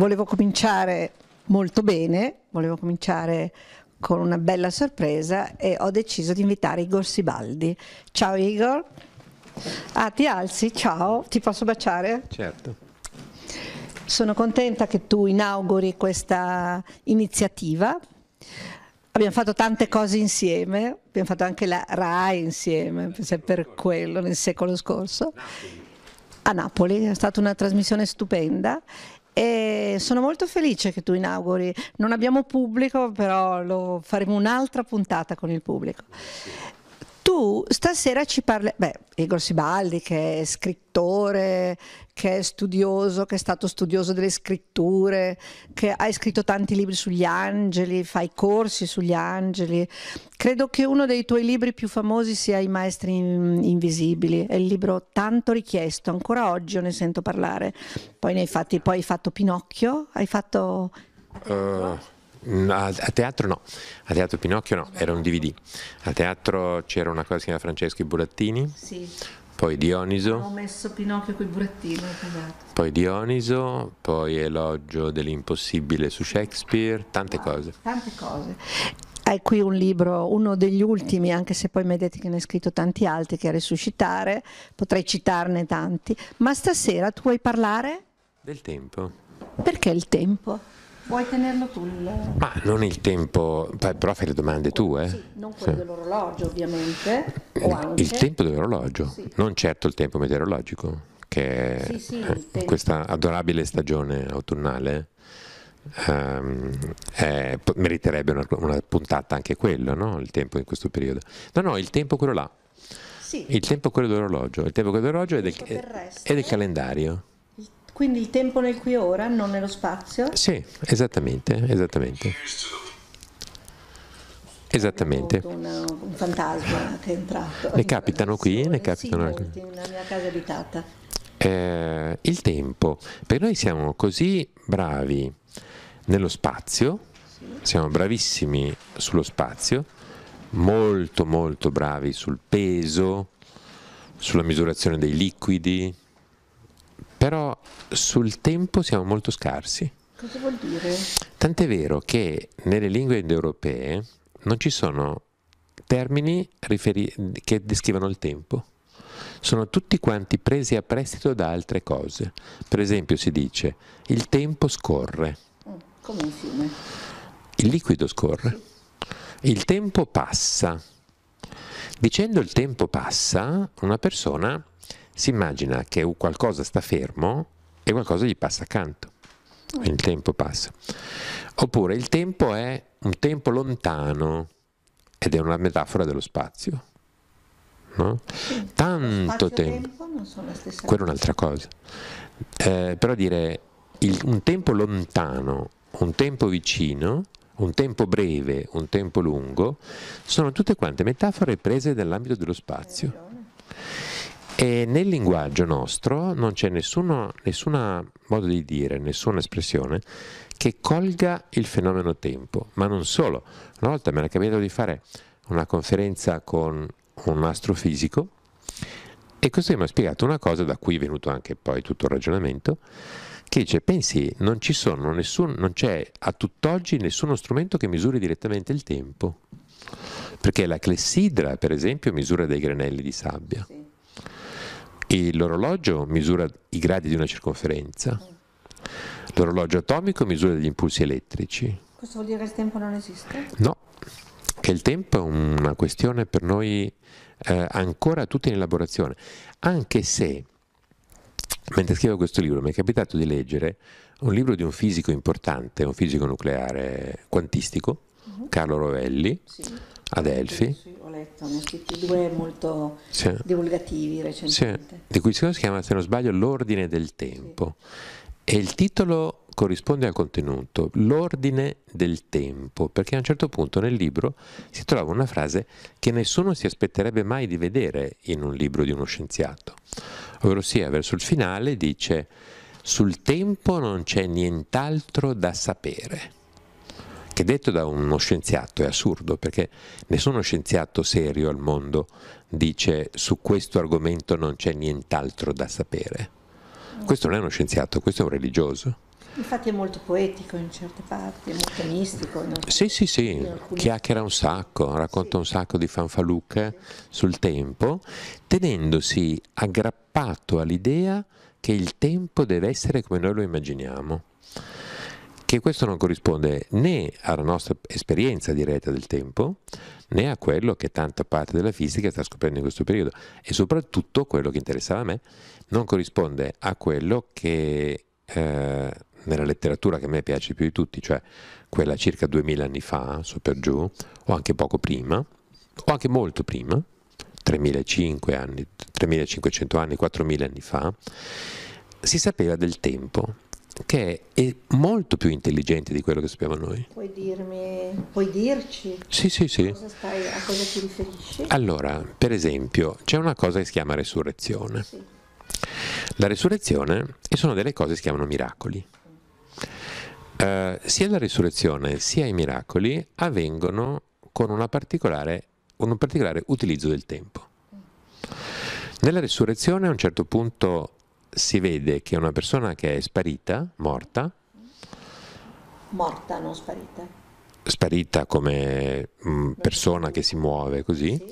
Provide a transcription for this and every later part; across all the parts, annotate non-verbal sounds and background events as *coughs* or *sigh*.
volevo cominciare molto bene, volevo cominciare con una bella sorpresa e ho deciso di invitare Igor Sibaldi. Ciao Igor. Ah, ti alzi? Ciao, ti posso baciare? Certo. Sono contenta che tu inauguri questa iniziativa. Abbiamo fatto tante cose insieme, abbiamo fatto anche la RAI insieme, se per quello, nel secolo scorso. A Napoli, è stata una trasmissione stupenda e sono molto felice che tu inauguri. Non abbiamo pubblico, però faremo un'altra puntata con il pubblico tu stasera ci parli, beh, Igor Sibaldi che è scrittore, che è studioso, che è stato studioso delle scritture, che hai scritto tanti libri sugli angeli, fai corsi sugli angeli. Credo che uno dei tuoi libri più famosi sia I maestri invisibili, è il libro tanto richiesto, ancora oggi io ne sento parlare. Poi, ne hai, fatti, poi hai fatto Pinocchio, hai fatto... Uh... Mm, a, a, teatro no, a teatro Pinocchio no, era un DVD. A teatro c'era una cosa che si chiama Francesco i Burattini. Sì. Poi Dioniso. Ho messo Pinocchio con i burattini. Poi Dioniso, poi Elogio dell'impossibile su Shakespeare, tante ah, cose. Tante cose. Hai qui un libro, uno degli ultimi, anche se poi mi hai detto che ne hai scritto tanti altri, che è Risuscitare, potrei citarne tanti, ma stasera tu vuoi parlare? Del tempo. Perché il tempo? Puoi tenerlo tu il... Ma non il tempo, però fai le domande tu, eh? Sì, non quello sì. dell'orologio ovviamente. Anche... Il tempo dell'orologio, sì. non certo il tempo meteorologico, che è sì, eh, questa adorabile stagione autunnale. Um, eh, meriterebbe una, una, puntata anche quello, no? il tempo in questo periodo. No, no, il tempo quello là. Sì. Il tempo quello dell'orologio, il tempo quello dell'orologio è del, è, è del calendario. Quindi il tempo nel qui e ora, non nello spazio? Sì, esattamente, esattamente. Esattamente. Una, un fantasma che è entrato. Ne capitano qui, ne capitano sì, nella mia casa abitata. Eh, il tempo, perché noi siamo così bravi nello spazio, sì. siamo bravissimi sullo spazio, molto molto bravi sul peso, sulla misurazione dei liquidi, però sul tempo siamo molto scarsi. Cosa vuol dire? Tant'è vero che nelle lingue indoeuropee non ci sono termini riferi- che descrivano il tempo. Sono tutti quanti presi a prestito da altre cose. Per esempio si dice il tempo scorre. Mm, come un fiume. Il liquido scorre. Il tempo passa. Dicendo il tempo passa, una persona si immagina che qualcosa sta fermo e qualcosa gli passa accanto. Il tempo passa. Oppure il tempo è un tempo lontano ed è una metafora dello spazio. No? Sì, Tanto tempo. tempo Quella è un'altra cosa. Eh, però dire il, un tempo lontano, un tempo vicino, un tempo breve, un tempo lungo, sono tutte quante metafore prese dall'ambito dello spazio. E nel linguaggio nostro non c'è nessuno, nessuna modo di dire, nessuna espressione che colga il fenomeno tempo, ma non solo. Una volta mi era capitato di fare una conferenza con un astrofisico e questo mi ha spiegato una cosa da cui è venuto anche poi tutto il ragionamento, che dice, pensi, non, ci sono nessun, non c'è a tutt'oggi nessuno strumento che misuri direttamente il tempo, perché la clessidra, per esempio, misura dei granelli di sabbia. Sì e l'orologio misura i gradi di una circonferenza. L'orologio atomico misura degli impulsi elettrici. Questo vuol dire che il tempo non esiste? No, che il tempo è una questione per noi eh, ancora tutta in elaborazione, anche se mentre scrivo questo libro mi è capitato di leggere un libro di un fisico importante, un fisico nucleare quantistico, uh mhm. -huh. Carlo Rovelli, sì. a Delfi, sì corretto, ne ho scritti due molto sì. divulgativi recentemente. Sì. Di cui si chiama, se non sbaglio, L'ordine del tempo. Sì. E il titolo corrisponde al contenuto, l'ordine del tempo, perché a un certo punto nel libro si trova una frase che nessuno si aspetterebbe mai di vedere in un libro di uno scienziato, ovvero sia verso il finale dice sul tempo non c'è nient'altro da sapere che detto da uno scienziato è assurdo perché nessuno scienziato serio al mondo dice su questo argomento non c'è nient'altro da sapere. Questo non è uno scienziato, questo è un religioso. Infatti è molto poetico in certe parti, è molto mistico. Sì, sì, sì, chiacchiera un sacco, racconta sì. un sacco di fanfalucche sì. sul tempo, tenendosi aggrappato all'idea che il tempo deve essere come noi lo immaginiamo che questo non corrisponde né alla nostra esperienza diretta del tempo, né a quello che tanta parte della fisica sta scoprendo in questo periodo e soprattutto quello che interessava a me non corrisponde a quello che eh, nella letteratura che a me piace più di tutti, cioè quella circa 2000 anni fa, su per giù, o anche poco prima, o anche molto prima, 3500 anni, 3500 anni, 4000 anni fa, si sapeva del tempo che è molto più intelligente di quello che sappiamo noi. Puoi dirmi, puoi dirci? Sì, sì, sì. Cosa stai, a cosa ti riferisci? Allora, per esempio, c'è una cosa che si chiama resurrezione. Sì. La resurrezione e sono delle cose che si chiamano miracoli. Uh, sia la resurrezione sia i miracoli avvengono con particolare, un particolare utilizzo del tempo. Nella resurrezione a un certo punto si vede che una persona che è sparita, morta, morta, non sparita, sparita come mh, mm, persona che si muove così,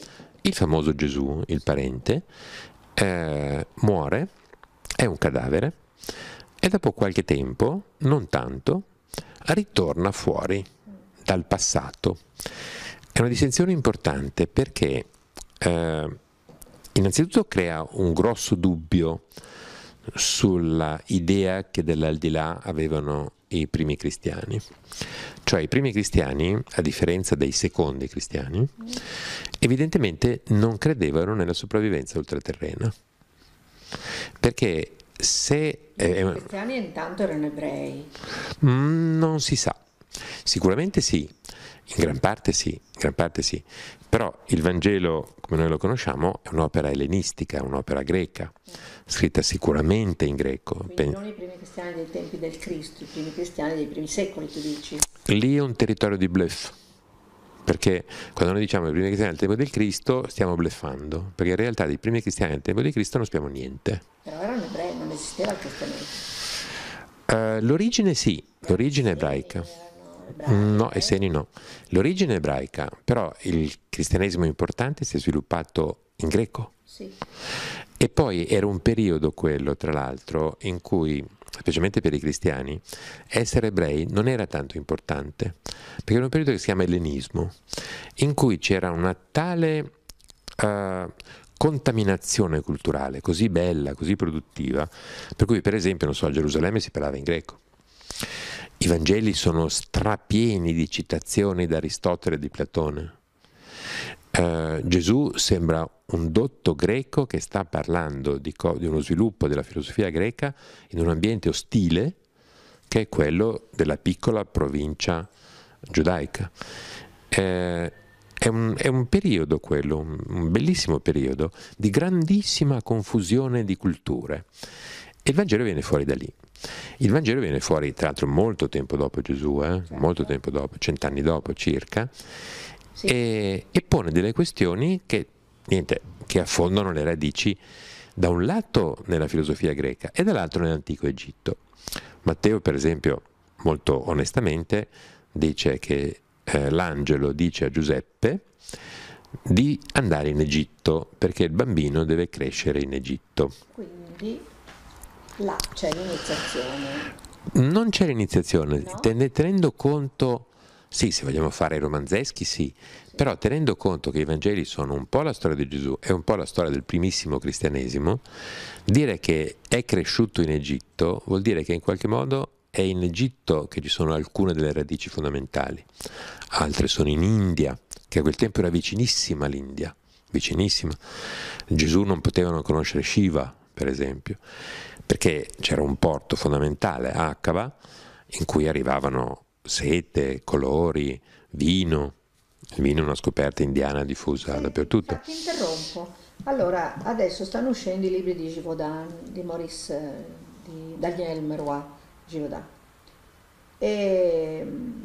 il famoso Gesù, il parente, eh, muore, è un cadavere e dopo qualche tempo, non tanto, ritorna fuori dal passato. È una distinzione importante perché eh, innanzitutto crea un grosso dubbio sulla idea che dell'aldilà avevano i primi cristiani. Cioè i primi cristiani, a differenza dei secondi cristiani, evidentemente non credevano nella sopravvivenza oltreterrena. Perché se... Eh, I cristiani intanto erano ebrei. Mm, non si sa. Sicuramente sì, in gran parte sì, in gran parte sì, però il Vangelo come noi lo conosciamo è un'opera ellenistica, è un'opera greca, scritta sicuramente in greco. Quindi non i primi cristiani dei tempi del Cristo, i primi cristiani dei primi secoli tu dici? Lì è un territorio di bluff perché quando noi diciamo i primi cristiani al tempo del Cristo stiamo bleffando, perché in realtà dei primi cristiani al tempo del Cristo non sappiamo niente. Però erano ebrei, non esisteva il testamento. Uh, l'origine sì, l'origine ebraica. Eh, No, esseni no. L'origine è ebraica, però il cristianesimo importante si è sviluppato in greco. Sì. E poi era un periodo quello, tra l'altro, in cui, specialmente per i cristiani, essere ebrei non era tanto importante, perché era un periodo che si chiama ellenismo, in cui c'era una tale uh, contaminazione culturale così bella, così produttiva, per cui per esempio, non so, a Gerusalemme si parlava in greco. I Vangeli sono strapieni di citazioni da Aristotele e di Platone. Uh, Gesù sembra un dotto greco che sta parlando di, co- di, uno sviluppo della filosofia greca in un ambiente ostile che è quello della piccola provincia giudaica. Eh, è, un, è un, periodo quello, un, un bellissimo periodo di grandissima confusione di culture e il Vangelo viene fuori da lì. Il Vangelo viene fuori tra l'altro molto tempo dopo Gesù, eh? certo. molto tempo dopo, cent'anni dopo circa, sì. e, e, pone delle questioni che, niente, che affondano le radici da un lato nella filosofia greca e dall'altro nell'antico Egitto. Matteo, per esempio, molto onestamente, dice che eh, l'angelo dice a Giuseppe di andare in Egitto perché il bambino deve crescere in Egitto. Quindi là c'è cioè l'iniziazione. Non c'è l'iniziazione, no? tenendo conto, sì, se vogliamo fare i romanzeschi, sì, sì, però tenendo conto che i Vangeli sono un po' la storia di Gesù e un po' la storia del primissimo cristianesimo, dire che è cresciuto in Egitto vuol dire che in qualche modo è in Egitto che ci sono alcune delle radici fondamentali, altre sono in India, che a quel tempo era vicinissima l'India, vicinissima. Gesù non potevano conoscere Shiva, per esempio perché c'era un porto fondamentale, Aqaba, in cui arrivavano sete, colori, vino. Il vino è una scoperta indiana diffusa sì, dappertutto. Ti interrompo. Allora, adesso stanno uscendo i libri di Givaudan, di Maurice, di Daniel Meroy Givaudan. E mm,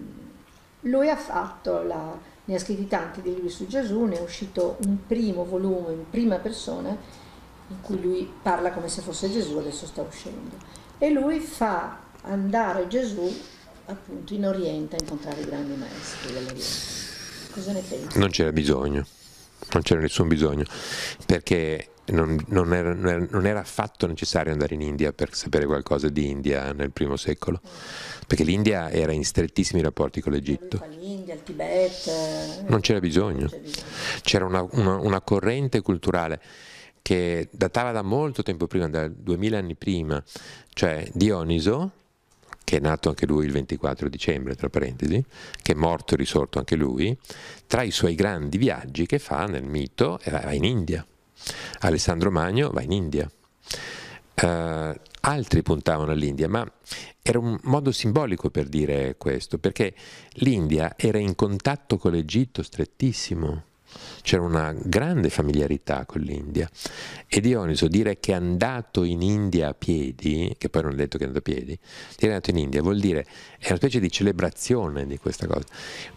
lui ha fatto la, ne ha scritti tanti di libri su Gesù, ne è uscito un primo volume in prima persona in cui lui parla come se fosse Gesù, adesso sta uscendo, e lui fa andare Gesù appunto in Oriente a incontrare i grandi maestri dell'Oriente. Cosa ne pensi? Non c'era bisogno, non c'era nessun bisogno, perché non, non, era, non, era, affatto necessario andare in India per sapere qualcosa di India nel primo secolo, perché l'India era in strettissimi rapporti con l'Egitto. L'India, il Tibet. Eh, non c'era bisogno, c'era una, una, una corrente culturale che datava da molto tempo prima, da 2000 anni prima, cioè Dioniso, che è nato anche lui il 24 dicembre, tra parentesi, che è morto e risorto anche lui, tra i suoi grandi viaggi che fa nel mito va in India. Alessandro Magno va in India. Uh, altri puntavano all'India, ma era un modo simbolico per dire questo, perché l'India era in contatto con l'Egitto strettissimo c'era una grande familiarità con l'India e Dioniso dire che è andato in India a piedi, che poi non è detto che è andato a piedi, è andato in India vuol dire è una specie di celebrazione di questa cosa.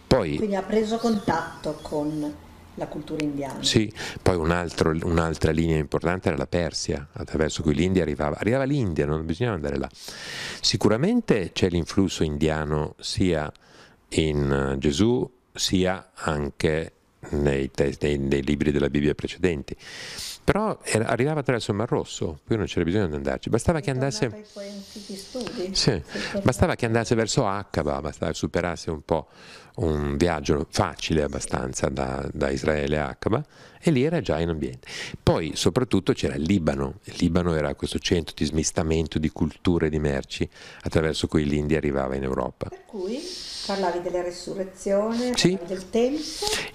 Poi, Quindi ha preso contatto con la cultura indiana. Sì, poi un altro, un'altra linea importante era la Persia, attraverso cui l'India arrivava. Arrivava l'India, non bisognava andare là. Sicuramente c'è l'influsso indiano sia in eh, Gesù sia anche nei, testi, nei, nei libri della Bibbia precedenti. Però era, arrivava attraverso il Mar Rosso, qui non c'era bisogno di andarci, bastava che andasse, sì, bastava che andasse verso Aqaba, bastava che superasse un po' un viaggio facile abbastanza da, da Israele a Aqaba e lì era già in ambiente. Poi soprattutto c'era il Libano, il Libano era questo centro di smistamento di culture e di merci attraverso cui l'India arrivava in Europa. Per cui parlavi della resurrezione, sì. del tempo.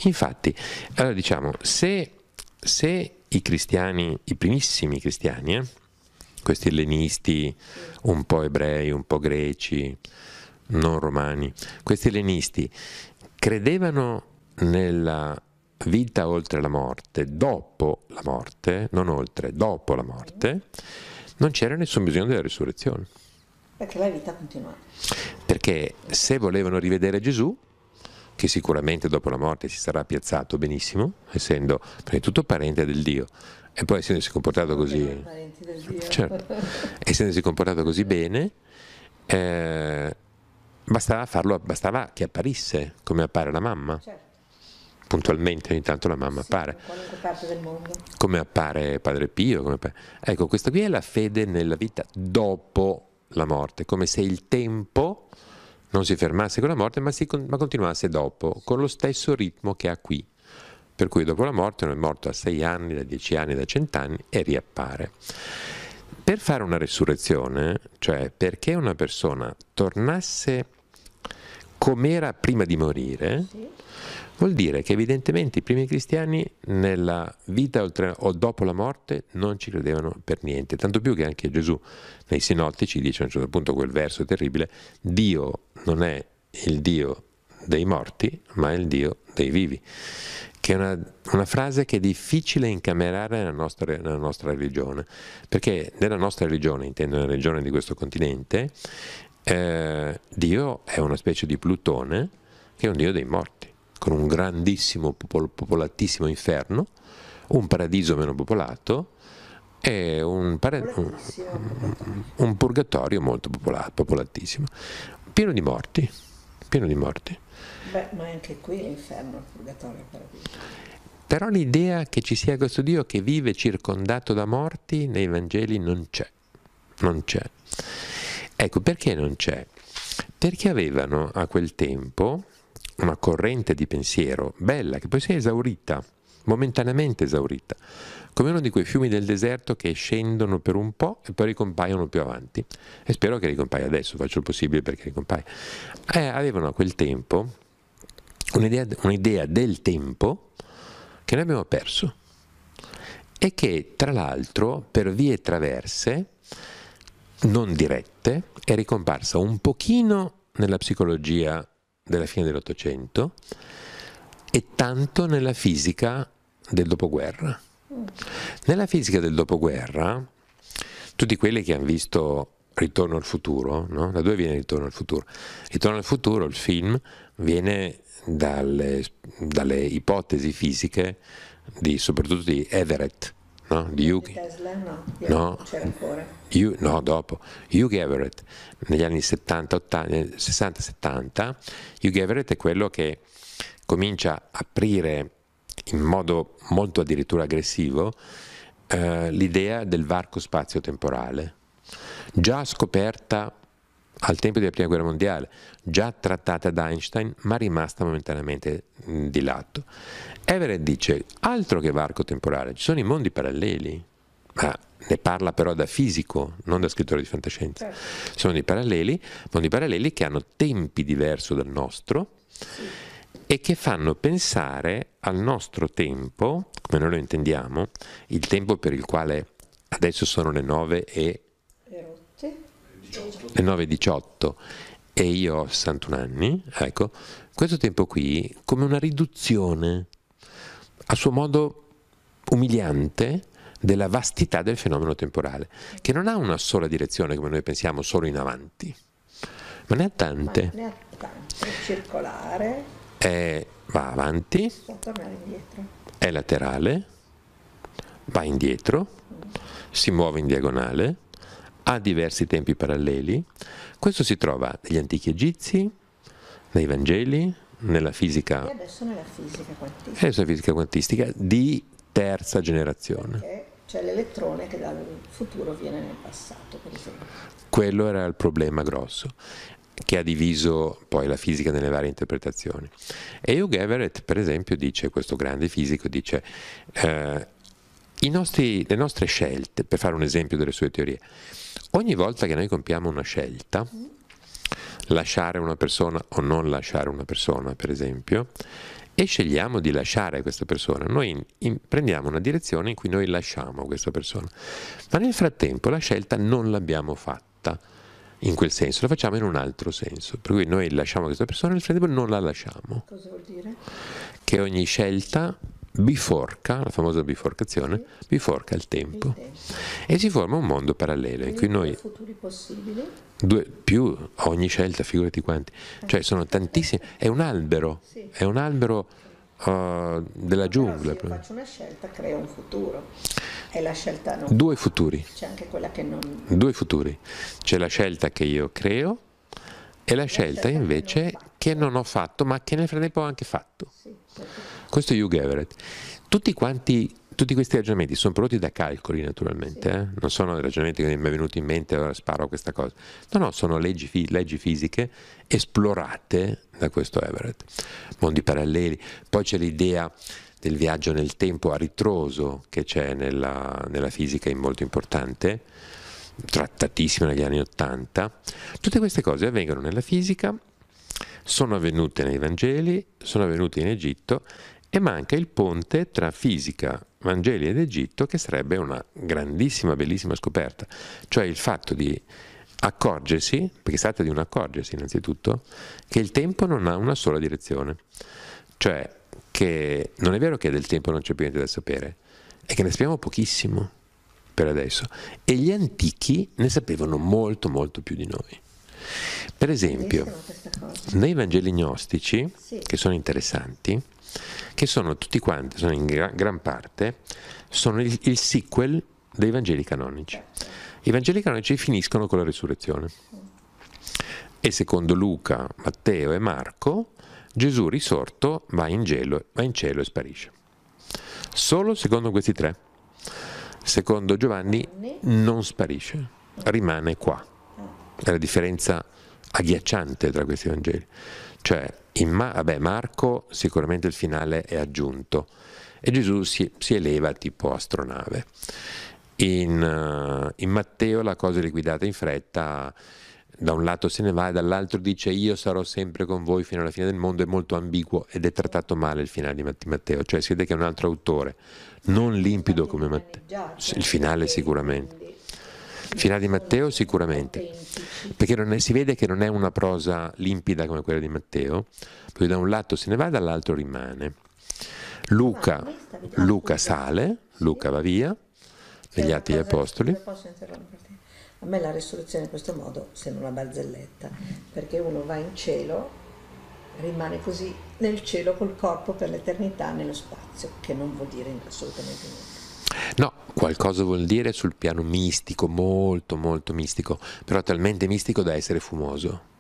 Infatti, allora diciamo, se, se i cristiani, i primissimi cristiani, eh, questi ellenisti un po' ebrei, un po' greci, non romani, questi ellenisti credevano nella vita oltre la morte, dopo la morte, non oltre, dopo la morte, non c'era nessun bisogno della risurrezione. Perché la vita continuava. Perché se volevano rivedere Gesù, che sicuramente dopo la morte si sarà piazzato benissimo, essendo prima di tutto parente del Dio, e poi essendosi comportato così, *laughs* certo, essendosi comportato così bene, eh, bastava, farlo, bastava, che apparisse come appare la mamma. Certo puntualmente ogni tanto la mamma sì, appare. Come appare Padre Pio. Appare. Ecco, questa qui è la fede nella vita dopo la morte, come se il tempo non si fermasse con la morte, ma, si, ma continuasse dopo, con lo stesso ritmo che ha qui. Per cui dopo la morte non è morto a 6 anni, da 10 anni, da 100 anni e riappare. Per fare una resurrezione, cioè perché una persona tornasse com'era prima di morire, sì Vuol dire che evidentemente i primi cristiani nella vita oltre, o dopo la morte non ci credevano per niente, tanto più che anche Gesù nei sinottici dice a un certo punto quel verso terribile, Dio non è il Dio dei morti, ma è il Dio dei vivi, che è una, una frase che è difficile incamerare nella nostra, nella nostra religione, perché nella nostra religione, intendo nella religione di questo continente, eh, Dio è una specie di Plutone che è un Dio dei morti con un grandissimo, popol- popolatissimo inferno, un paradiso meno popolato e un, para- un purgatorio molto popola- popolatissimo, pieno di morti, pieno di morti. Beh, ma anche qui è inferno, il purgatorio, il paradiso. Però l'idea che ci sia questo Dio che vive circondato da morti nei Vangeli non c'è. Non c'è. Ecco, perché non c'è? Perché avevano a quel tempo, una corrente di pensiero bella che poi si è esaurita, momentaneamente esaurita, come uno di quei fiumi del deserto che scendono per un po' e poi ricompaiono più avanti. E spero che ricompaia adesso, faccio il possibile perché ricompaia. Eh, avevano a quel tempo un'idea, un'idea del tempo che noi abbiamo perso e che tra l'altro per vie traverse, non dirette, è ricomparsa un pochino nella psicologia della fine dell'Ottocento e tanto nella fisica del dopoguerra. Nella fisica del dopoguerra, tutti quelli che hanno visto Ritorno al futuro, no? da dove viene Ritorno al futuro? Ritorno al futuro, il film, viene dalle, dalle ipotesi fisiche di, soprattutto di Everett, no? di Yuki. Tesla no, no. c'era ancora. You, no, dopo. Hugh Everett, negli anni 60-70, Hugh Everett è quello che comincia a aprire in modo molto addirittura aggressivo eh, l'idea del varco spazio-temporale, già scoperta al tempo della Prima Guerra Mondiale, già trattata da Einstein, ma rimasta momentaneamente di lato. Everett dice, altro che varco temporale, ci sono i mondi paralleli, ma ne parla però da fisico, non da scrittore di fantascienza. Eh. Sono dei paralleli, mondi paralleli che hanno tempi diversi dal nostro sì. e che fanno pensare al nostro tempo, come noi lo intendiamo, il tempo per il quale adesso sono le 9 e 9-18 e io ho 61 anni, ecco, questo tempo qui come una riduzione a suo modo umiliante della vastità del fenomeno temporale, che non ha una sola direzione come noi pensiamo, solo in avanti, ma ne ha tante. Ma ne ha tante, è circolare. È, va avanti. È laterale, va indietro, si muove in diagonale ha diversi tempi paralleli. Questo si trova negli antichi egizi, nei Vangeli, nella fisica. E adesso nella fisica quantistica. Adesso eh, la fisica quantistica di terza generazione. Perché c'è l'elettrone che dal futuro viene nel passato, per esempio. Quello era il problema grosso che ha diviso poi la fisica nelle varie interpretazioni. E Hugh Everett, per esempio, dice, questo grande fisico, dice, eh, nostri, le nostre scelte, per fare un esempio delle sue teorie, ogni volta che noi compiamo una scelta, lasciare una persona o non lasciare una persona, per esempio, e scegliamo di lasciare questa persona, noi in, in, prendiamo una direzione in cui noi lasciamo questa persona, ma nel frattempo la scelta non l'abbiamo fatta in quel senso, la facciamo in un altro senso, per cui noi lasciamo questa persona e nel frattempo non la lasciamo. Cosa vuol dire? Che ogni scelta biforca, la famosa biforcazione, biforca il tempo e si forma un mondo parallelo in cui noi due, più ogni scelta, figurati quanti, eh. cioè sono tantissimi, è un albero, è un albero uh, della giungla. Però se faccio una scelta creo un futuro. È la scelta non. Due futuri. C'è anche quella che non. Due futuri. C'è la scelta che io creo e la, scelta, invece che non, ho fatto, ma che nel frattempo ho anche fatto. Sì, questo è Hugh Everett. Tutti quanti tutti questi ragionamenti sono prodotti da calcoli naturalmente, eh? non sono ragionamenti che mi è venuto in mente e ora sparo questa cosa, no no, sono leggi, fi- leggi fisiche esplorate da questo Everett, mondi paralleli, poi c'è l'idea del viaggio nel tempo a ritroso che c'è nella, nella fisica è molto importante, trattatissima negli anni Ottanta, tutte queste cose avvengono nella fisica, sono avvenute nei Vangeli, sono avvenute in Egitto e manca il ponte tra fisica, Vangeli ed Egitto, che sarebbe una grandissima, bellissima scoperta, cioè il fatto di accorgersi, perché si tratta di un accorgersi innanzitutto, che il tempo non ha una sola direzione, cioè che non è vero che del tempo non c'è più niente da sapere, è che ne sappiamo pochissimo per adesso e gli antichi ne sapevano molto molto più di noi. Per esempio, nei Vangeli gnostici, sì. che sono interessanti, che sono tutti quanti, sono in gran, gran parte, sono il, il sequel dei Vangeli canonici. I Vangeli canonici finiscono con la risurrezione. E secondo Luca, Matteo e Marco, Gesù risorto va in, gelo, va in cielo e sparisce. Solo secondo questi tre. Secondo Giovanni non sparisce, rimane qua. È la differenza agghiacciante tra questi Vangeli. Cioè, in Ma- vabbè, Marco sicuramente il finale è aggiunto e Gesù si, si eleva tipo astronave. In, eh, in, Matteo la cosa è liquidata in fretta, da un lato se ne va e dall'altro dice io sarò sempre con voi fino alla fine del mondo, è molto ambiguo ed è trattato male il finale di Matteo, cioè si vede che è un altro autore, non limpido come Matteo, cioè, il finale sicuramente finale di Matteo sicuramente, perché è, si vede che non è una prosa limpida come quella di Matteo, perché da un lato se ne va, dall'altro rimane. Luca, Luca sale, Luca va via, negli atti degli apostoli. A me la risoluzione in questo modo sembra una barzelletta, perché uno va in cielo, rimane così nel cielo col corpo per l'eternità nello spazio, che non vuol dire assolutamente niente. No, qualcosa vuol dire sul piano mistico, molto molto mistico, però talmente mistico da essere fumoso.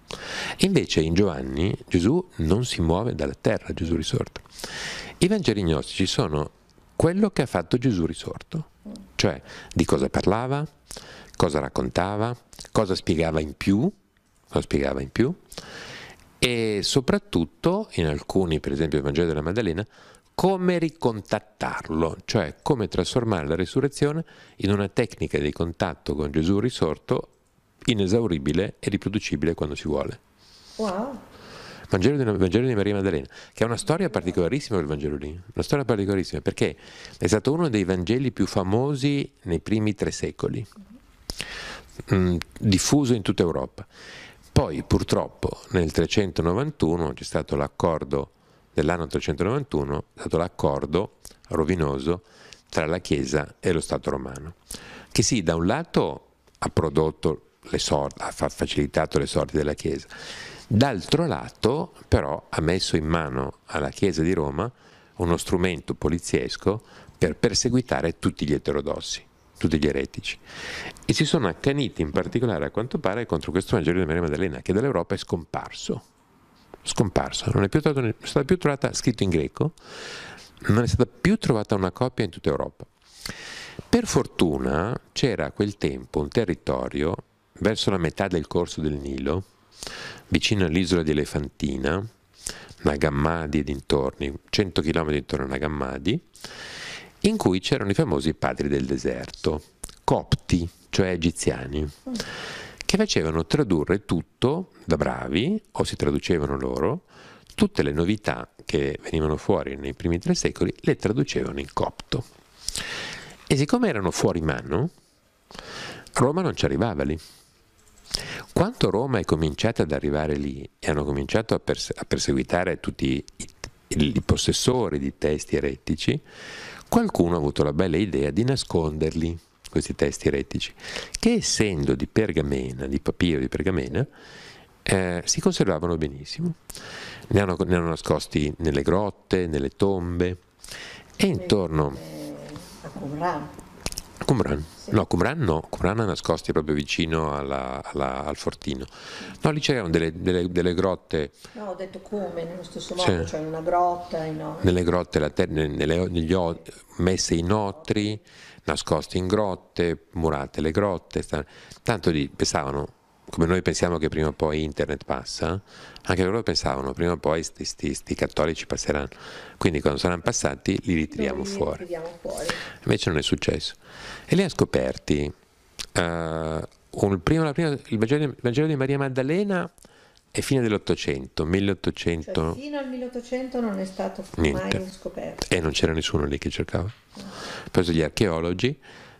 Invece in Giovanni Gesù non si muove dalla terra, Gesù risorto. I Vangeli gnostici sono quello che ha fatto Gesù risorto, cioè di cosa parlava, cosa raccontava, cosa spiegava in più, cosa spiegava in più e soprattutto in alcuni, per esempio il Vangelo della Maddalena, come ricontattarlo, cioè come trasformare la risurrezione in una tecnica di contatto con Gesù risorto inesauribile e riproducibile quando si vuole. Wow. Vangelo di, Vangelo di, Maria Maddalena, che è una storia particolarissima del Vangelo lì, una storia particolarissima perché è stato uno dei Vangeli più famosi nei primi tre secoli, mh, mm, diffuso in tutta Europa. Poi purtroppo nel 391 c'è stato l'accordo dell'anno 391 è stato l'accordo rovinoso tra la Chiesa e lo Stato romano, che sì, da un lato ha prodotto le sorti, ha facilitato le sorti della Chiesa, d'altro lato però ha messo in mano alla Chiesa di Roma uno strumento poliziesco per perseguitare tutti gli eterodossi, tutti gli eretici. E si sono accaniti in particolare, a quanto pare, contro questo Vangelo di Maria Maddalena, che dall'Europa è scomparso scomparso, non è, più trovato, è stata più trovata scritto in greco, non è stata più trovata una copia in tutta Europa. Per fortuna c'era a quel tempo un territorio verso la metà del corso del Nilo, vicino all'isola di Elefantina, Nagammadi e dintorni, 100 km intorno a Nagammadi, in cui c'erano i famosi padri del deserto, copti, cioè egiziani che facevano tradurre tutto da bravi, o si traducevano loro, tutte le novità che venivano fuori nei primi tre secoli le traducevano in copto. E siccome erano fuori mano, Roma non ci arrivava lì. Quando Roma è cominciata ad arrivare lì e hanno cominciato a, perse- a perseguitare tutti i, i, i possessori di testi eretici, qualcuno ha avuto la bella idea di nasconderli questi testi eretici, che essendo di pergamena, di papiro di pergamena, eh, si conservavano benissimo. Ne hanno, ne hanno, nascosti nelle grotte, nelle tombe e intorno... Eh, a Qumran. Qumran. Sì. No, Qumran no, Qumran è nascosti proprio vicino alla, alla, al fortino. No, lì c'erano delle, delle, delle, grotte. No, ho detto come, nello stesso modo, cioè, cioè in una grotta. No. Nelle grotte, ter- nelle, negli, messe in otri, nascosti in grotte, murate le grotte, tanto lì pensavano, come noi pensiamo che prima o poi internet passa, anche loro pensavano prima o poi questi cattolici passeranno, quindi quando saranno passati li ritiriamo fuori. fuori. Invece non è successo. E lei ha scoperti, uh, prima, prima, il, Vangelo, il Vangelo di Maria Maddalena è fine dell'Ottocento, 1800. Cioè, fino al 1800 non è stato Niente. mai scoperto. E non c'era nessuno lì che cercava. No. Poi gli archeologi,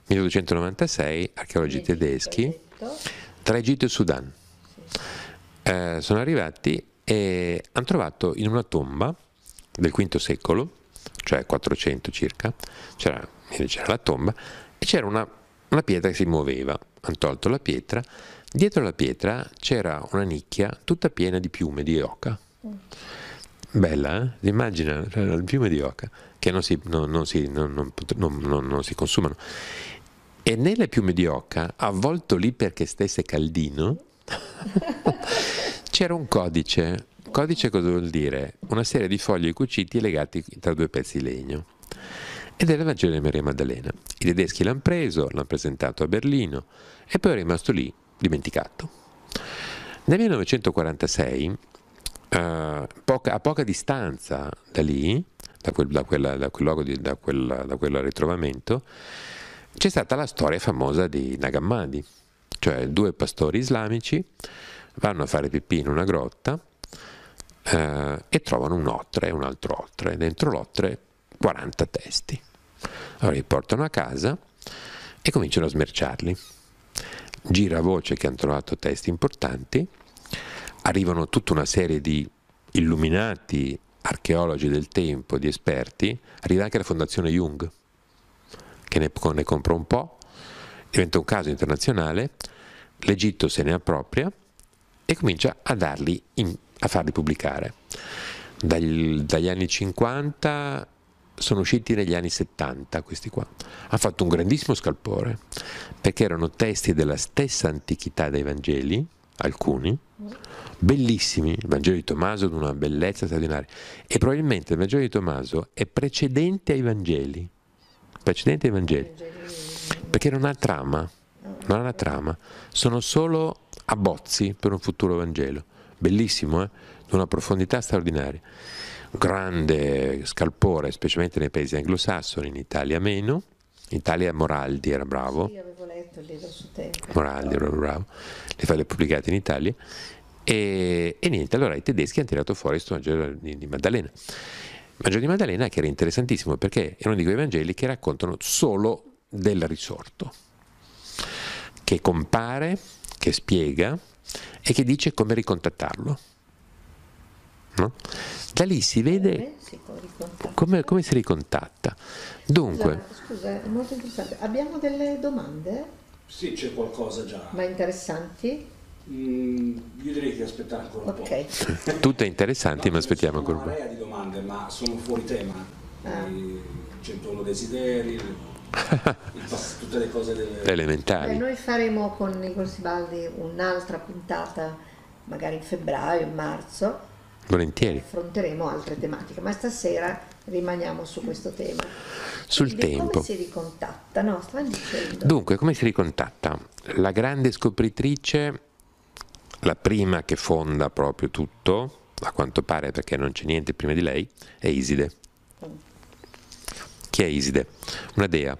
1896, archeologi Egitto, tedeschi, Egitto. tra Egitto e Sudan. Sì. Eh, sono arrivati e hanno trovato in una tomba del V secolo, cioè 400 circa, c'era, c'era la tomba e c'era una, una pietra che si muoveva. Hanno tolto la pietra Dietro la pietra c'era una nicchia tutta piena di piume di oca. Bella, eh? Immagina il cioè, piume di oca che non si, non, non, si, non si, consumano. E nelle piume di oca, avvolto lì perché stesse caldino, *laughs* c'era un codice. Codice cosa vuol dire? Una serie di fogli cuciti e legati tra due pezzi di legno. Ed è l'Evangelo di Maria Maddalena. I tedeschi l'hanno preso, l'hanno presentato a Berlino e poi è rimasto lì dimenticato. Nel 1946, a eh, poca, a poca distanza da lì, da quel, da quella, da quel luogo, di, da, quel, da quel ritrovamento, c'è stata la storia famosa di Nagamadi, cioè due pastori islamici vanno a fare pipì in una grotta eh, e trovano un otre, un altro otre, dentro l'otre 40 testi. Allora li portano a casa e cominciano a smerciarli gira voce che hanno trovato testi importanti, arrivano tutta una serie di illuminati archeologi del tempo, di esperti, arriva anche la fondazione Jung, che ne, ne compra un po', diventa un caso internazionale, l'Egitto se ne appropria e comincia a, darli in, a farli pubblicare. Dagli, dagli anni 50 sono usciti negli anni 70 questi qua, ha fatto un grandissimo scalpore perché erano testi della stessa antichità dei Vangeli, alcuni, bellissimi, il Vangelo di Tommaso di una bellezza straordinaria e probabilmente il Vangelo di Tommaso è precedente ai Vangeli, precedente ai Vangeli, perché non ha trama, non ha una trama, sono solo abbozzi per un futuro Vangelo, bellissimo, eh? di una profondità straordinaria grande scalpore, specialmente nei paesi anglosassoni, in Italia meno. In Italia Moraldi era bravo. Sì, avevo letto lì da suo tempo. Moraldi era bravo, le file pubblicate in Italia. E, e, niente, allora i tedeschi hanno tirato fuori questo Vangelo di, di Maddalena. Vangelo di Maddalena che era interessantissimo perché è uno di quei Vangeli che raccontano solo del risorto, che compare, che spiega e che dice come ricontattarlo. No? Da lì si vede come, come, si ricontatta. Dunque, scusa, è molto interessante. Abbiamo delle domande? Sì, c'è qualcosa già. Ma interessanti? Mm, io direi di aspettare ancora un okay. po'. *laughs* Tutte interessanti, no, ma aspettiamo ancora un po'. Ho una marea di domande, ma sono fuori tema. Ah. 101 desideri, *laughs* tutte le cose delle... elementari. Beh, noi faremo con Igor Sibaldi un'altra puntata, magari in febbraio, in marzo, Volentieri. Affronteremo altre tematiche, ma stasera rimaniamo su questo tema. Sul Quindi, tempo. Come si ricontatta? No, Dunque, come si ricontatta? La grande scopritrice, la prima che fonda proprio tutto, a quanto pare perché non c'è niente prima di lei, è Iside. Chi è Iside? Una dea.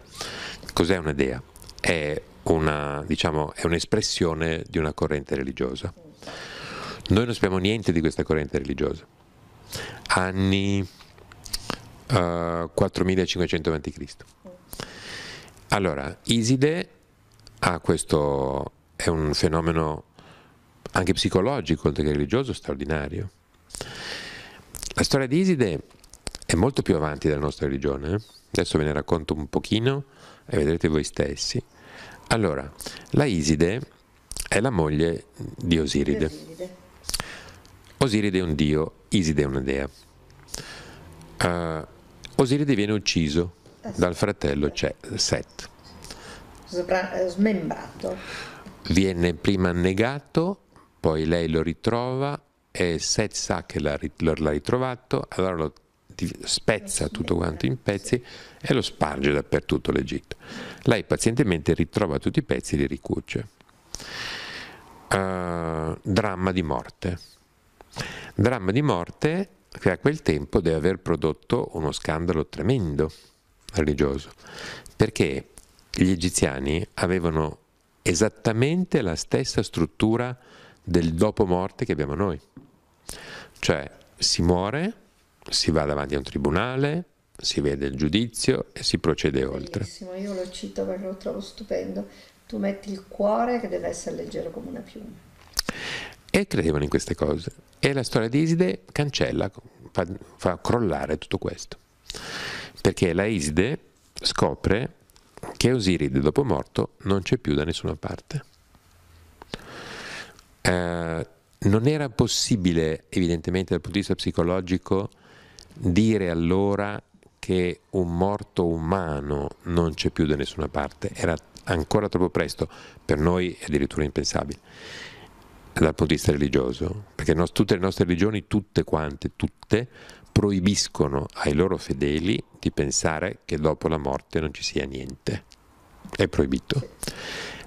Cos'è una dea? È, una, diciamo, è un'espressione di una corrente religiosa noi non sappiamo niente di questa corrente religiosa. Anni uh, 4500 a.C. Allora, Iside ha questo, è un fenomeno anche psicologico, oltre che religioso, straordinario. La storia di Iside è molto più avanti della nostra religione. Eh? Adesso ve ne racconto un pochino e vedrete voi stessi. Allora, la Iside è la moglie di Osiride. Osiride è un dio, Iside è una dea. Uh, eh, Osiride viene ucciso eh dal fratello Set. Eh, smembrato. Viene prima annegato, poi lei lo ritrova e Set sa che l'ha, ritrovato, allora lo spezza tutto quanto in pezzi e lo sparge dappertutto l'Egitto. Lei pazientemente ritrova tutti i pezzi e li ricuce. Uh, dramma di morte Dramma di morte che a quel tempo deve aver prodotto uno scandalo tremendo religioso, perché gli egiziani avevano esattamente la stessa struttura del dopo morte che abbiamo noi. Cioè si muore, si va davanti a un tribunale, si vede il giudizio e si procede Bellissimo, oltre. Io lo cito perché lo trovo stupendo. Tu metti il cuore che deve essere leggero come una piuma. E credevano in queste cose. E la storia di Iside cancella, fa, fa crollare tutto questo. Perché la Iside scopre che Osiride, dopo morto, non c'è più da nessuna parte. Eh, non era possibile, evidentemente dal punto di vista psicologico, dire allora che un morto umano non c'è più da nessuna parte, era ancora troppo presto, per noi è addirittura impensabile dal punto di vista religioso, perché no, tutte le nostre religioni, tutte quante, tutte, proibiscono ai loro fedeli di pensare che dopo la morte non ci sia niente. È proibito.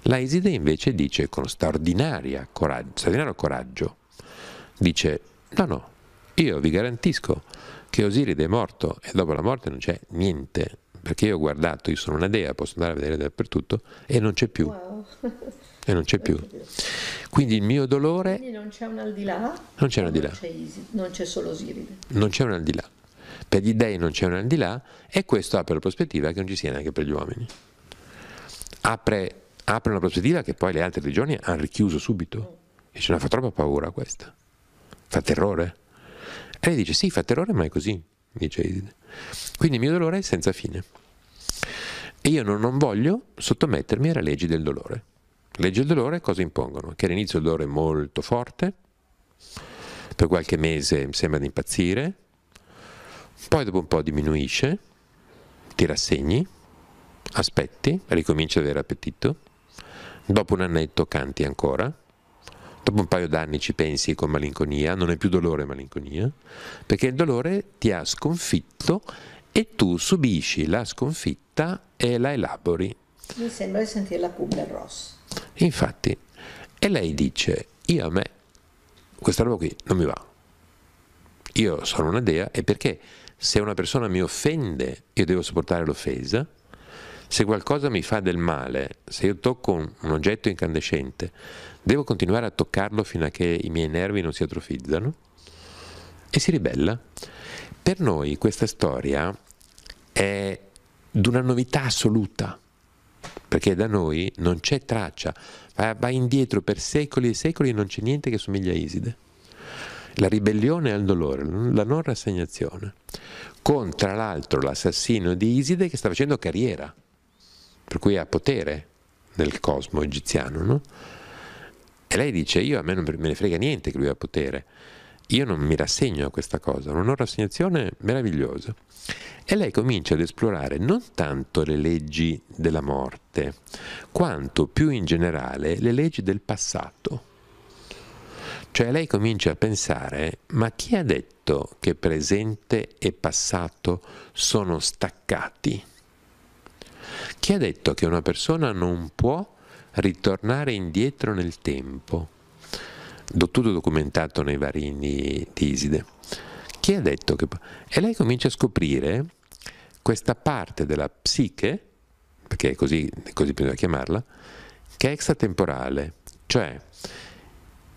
L'Aiside invece dice con straordinario coraggio, straordinario coraggio, dice no no, io vi garantisco che Osiride è morto e dopo la morte non c'è niente, perché io ho guardato, io sono una dea, posso andare a vedere dappertutto e non c'è più. Wow. *laughs* e non c'è più. Quindi il mio dolore... Quindi non c'è un al di là? Non c'è un al di là. Non c'è, solo Osiride. Non c'è un al di là. Per gli dèi non c'è un al di là e questo apre la prospettiva che non ci sia neanche per gli uomini. Apre, apre una prospettiva che poi le altre religioni hanno richiuso subito. E ce ne fa troppa paura questa. Fa terrore. E lei dice sì, fa terrore ma è così, dice Iside. Quindi il mio dolore è senza fine. E io non, non voglio sottomettermi alle leggi del dolore. Legge il dolore cosa impongono? Che all'inizio il dolore è molto forte, per qualche mese sembra di impazzire, poi dopo un po' diminuisce, ti rassegni, aspetti, ricominci ad avere appetito, dopo un annetto canti ancora, dopo un paio d'anni ci pensi con malinconia, non è più dolore malinconia, perché il dolore ti ha sconfitto e tu subisci la sconfitta e la elabori mi sembra di sentire la Kubler Ross. Infatti, e lei dice, io a me, questa roba qui non mi va. Io sono una dea e perché se una persona mi offende, io devo sopportare l'offesa, se qualcosa mi fa del male, se io tocco un, oggetto incandescente, devo continuare a toccarlo fino a che i miei nervi non si atrofizzano? E si ribella. Per noi questa storia è d'una novità assoluta perché da noi non c'è traccia, va indietro per secoli e secoli e non c'è niente che somiglia a Iside. La ribellione al dolore, la non rassegnazione, con tra l'altro l'assassino di Iside che sta facendo carriera, per cui ha potere nel cosmo egiziano, no? E lei dice, io a me non me ne frega niente che lui ha potere, io non mi rassegno a questa cosa, non ho rassegnazione meravigliosa. E lei comincia ad esplorare non tanto le leggi della morte, quanto più in generale le leggi del passato. Cioè lei comincia a pensare, ma chi ha detto che presente e passato sono staccati? Chi ha detto che una persona non può ritornare indietro nel tempo? tutto documentato nei vari inni di Iside. Chi ha detto che... E lei comincia a scoprire questa parte della psiche, perché è così, così bisogna chiamarla, che è extratemporale, cioè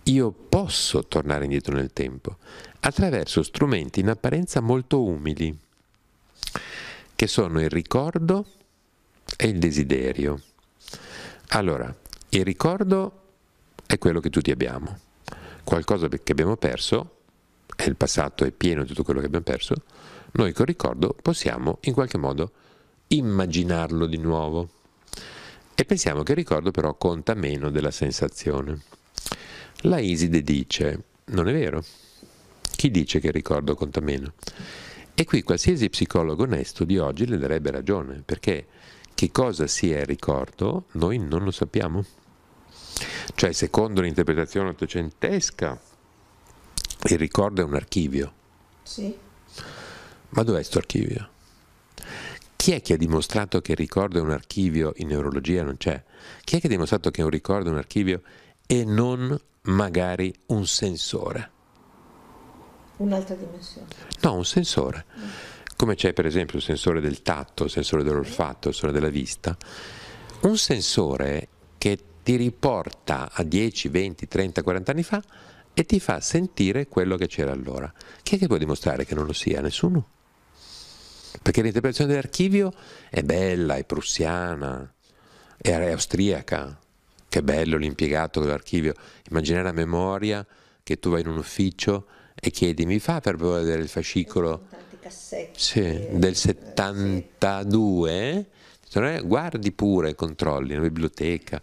io posso tornare indietro nel tempo attraverso strumenti in apparenza molto umili, che sono il ricordo e il desiderio. Allora, il ricordo è quello che tutti abbiamo qualcosa che abbiamo perso, e il passato è pieno di tutto quello che abbiamo perso, noi col ricordo possiamo in qualche modo immaginarlo di nuovo. E pensiamo che il ricordo però conta meno della sensazione. La Iside dice, non è vero. Chi dice che il ricordo conta meno? E qui qualsiasi psicologo onesto di oggi le darebbe ragione, perché che cosa sia il ricordo noi non lo sappiamo. Cioè, secondo l'interpretazione ottocentesca, il ricordo è un archivio. Sì. Ma dov'è questo archivio? Chi è che ha dimostrato che il ricordo è un archivio? In neurologia non c'è. Chi è che ha dimostrato che un ricordo è un archivio e non magari un sensore? Un'altra dimensione. No, un sensore. Come c'è per esempio il sensore del tatto, il sensore dell'olfatto, il sensore della vista. Un sensore che ti riporta a 10, 20, 30, 40 anni fa e ti fa sentire quello che c'era allora. Chi è che può dimostrare che non lo sia? Nessuno. Perché l'interpretazione dell'archivio è bella, è prussiana, è austriaca. Che bello l'impiegato dell'archivio. Immaginare la memoria che tu vai in un ufficio e chiedi mi fa per vedere il fascicolo sì, del 72? Eh, guardi pure, controlli, la biblioteca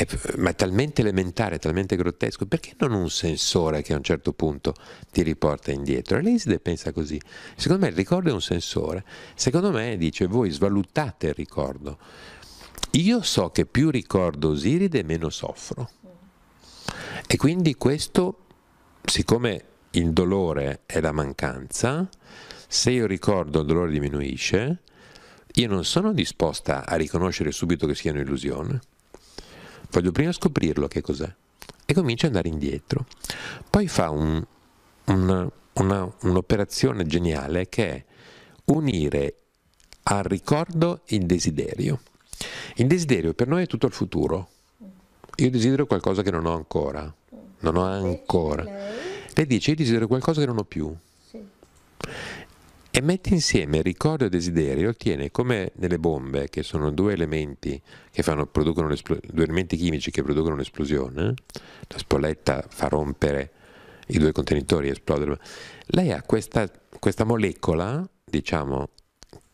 è, eh, ma è talmente elementare, talmente grottesco, perché non un sensore che a un certo punto ti riporta indietro? E Leiside pensa così. Secondo me il ricordo è un sensore. Secondo me dice voi svalutate il ricordo. Io so che più ricordo Osiride meno soffro. E quindi questo, siccome il dolore è la mancanza, se io ricordo il dolore diminuisce, io non sono disposta a riconoscere subito che sia un'illusione voglio prima scoprirlo che cos'è. E comincia ad andare indietro. Poi fa un, una, una, un'operazione geniale che è unire al ricordo il desiderio. Il desiderio per noi è tutto il futuro. Io desidero qualcosa che non ho ancora. Non ho ancora. Lei dice io desidero qualcosa che non ho più e mette insieme ricordo e desiderio e ottiene, come nelle bombe, che sono due elementi, che fanno, due elementi chimici che producono un'esplosione, la spoletta fa rompere i due contenitori e esplodere, lei ha questa, questa molecola, diciamo,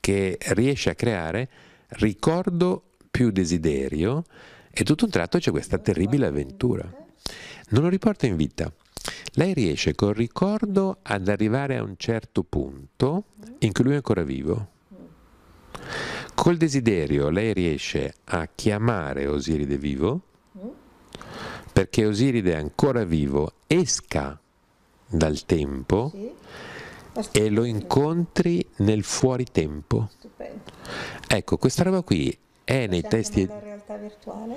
che riesce a creare ricordo più desiderio e tutto un tratto c'è questa terribile avventura. Non lo riporta in vita, lei riesce col ricordo ad arrivare a un certo punto in cui lui è ancora vivo. Col desiderio lei riesce a chiamare Osiride vivo perché Osiride è ancora vivo, esca dal tempo e lo incontri nel fuori tempo. Ecco, questa roba qui è nei testi... realtà virtuale?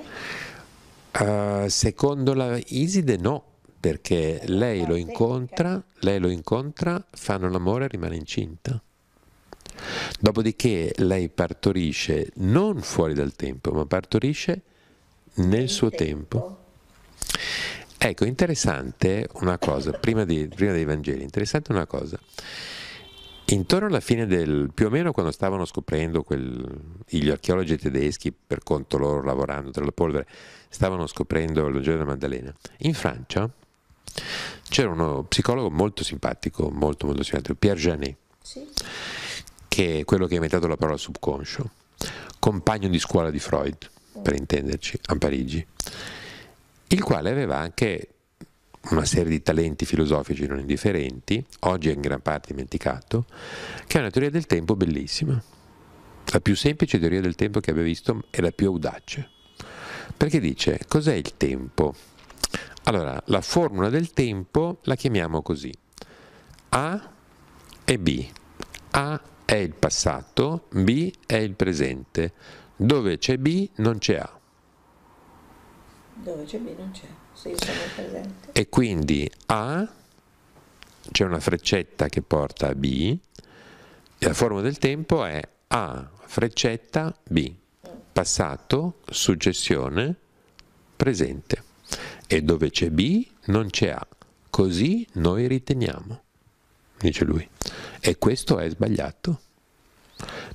Eh, secondo la Iside no perché lei lo incontra, lei lo incontra, fanno l'amore e rimane incinta. Dopodiché lei partorisce non fuori dal tempo, ma partorisce nel suo tempo. Ecco, interessante una cosa, *coughs* prima, di, prima dei Vangeli, interessante una cosa. Intorno alla fine del, più o meno quando stavano scoprendo quel, gli archeologi tedeschi, per conto loro lavorando tra la polvere, stavano scoprendo il Vangelo della Maddalena, in Francia c'era uno psicologo molto simpatico, molto molto simpatico, Pierre Janet, sì. che è quello che ha inventato la parola subconscio, compagno di scuola di Freud, per intenderci, a Parigi, il quale aveva anche una serie di talenti filosofici non indifferenti, oggi è in gran parte dimenticato, che è una teoria del tempo bellissima. La più semplice teoria del tempo che abbia visto e la più audace. Perché dice cos'è il tempo? Allora, la formula del tempo la chiamiamo così. A e B. A è il passato, B è il presente. Dove c'è B non c'è A. Dove c'è B non c'è, sì, sono presente. E quindi A c'è una freccetta che porta a B e la formula del tempo è A freccetta B, passato, successione, presente e dove c'è B non c'è A. Così noi riteniamo, dice lui. E questo è sbagliato,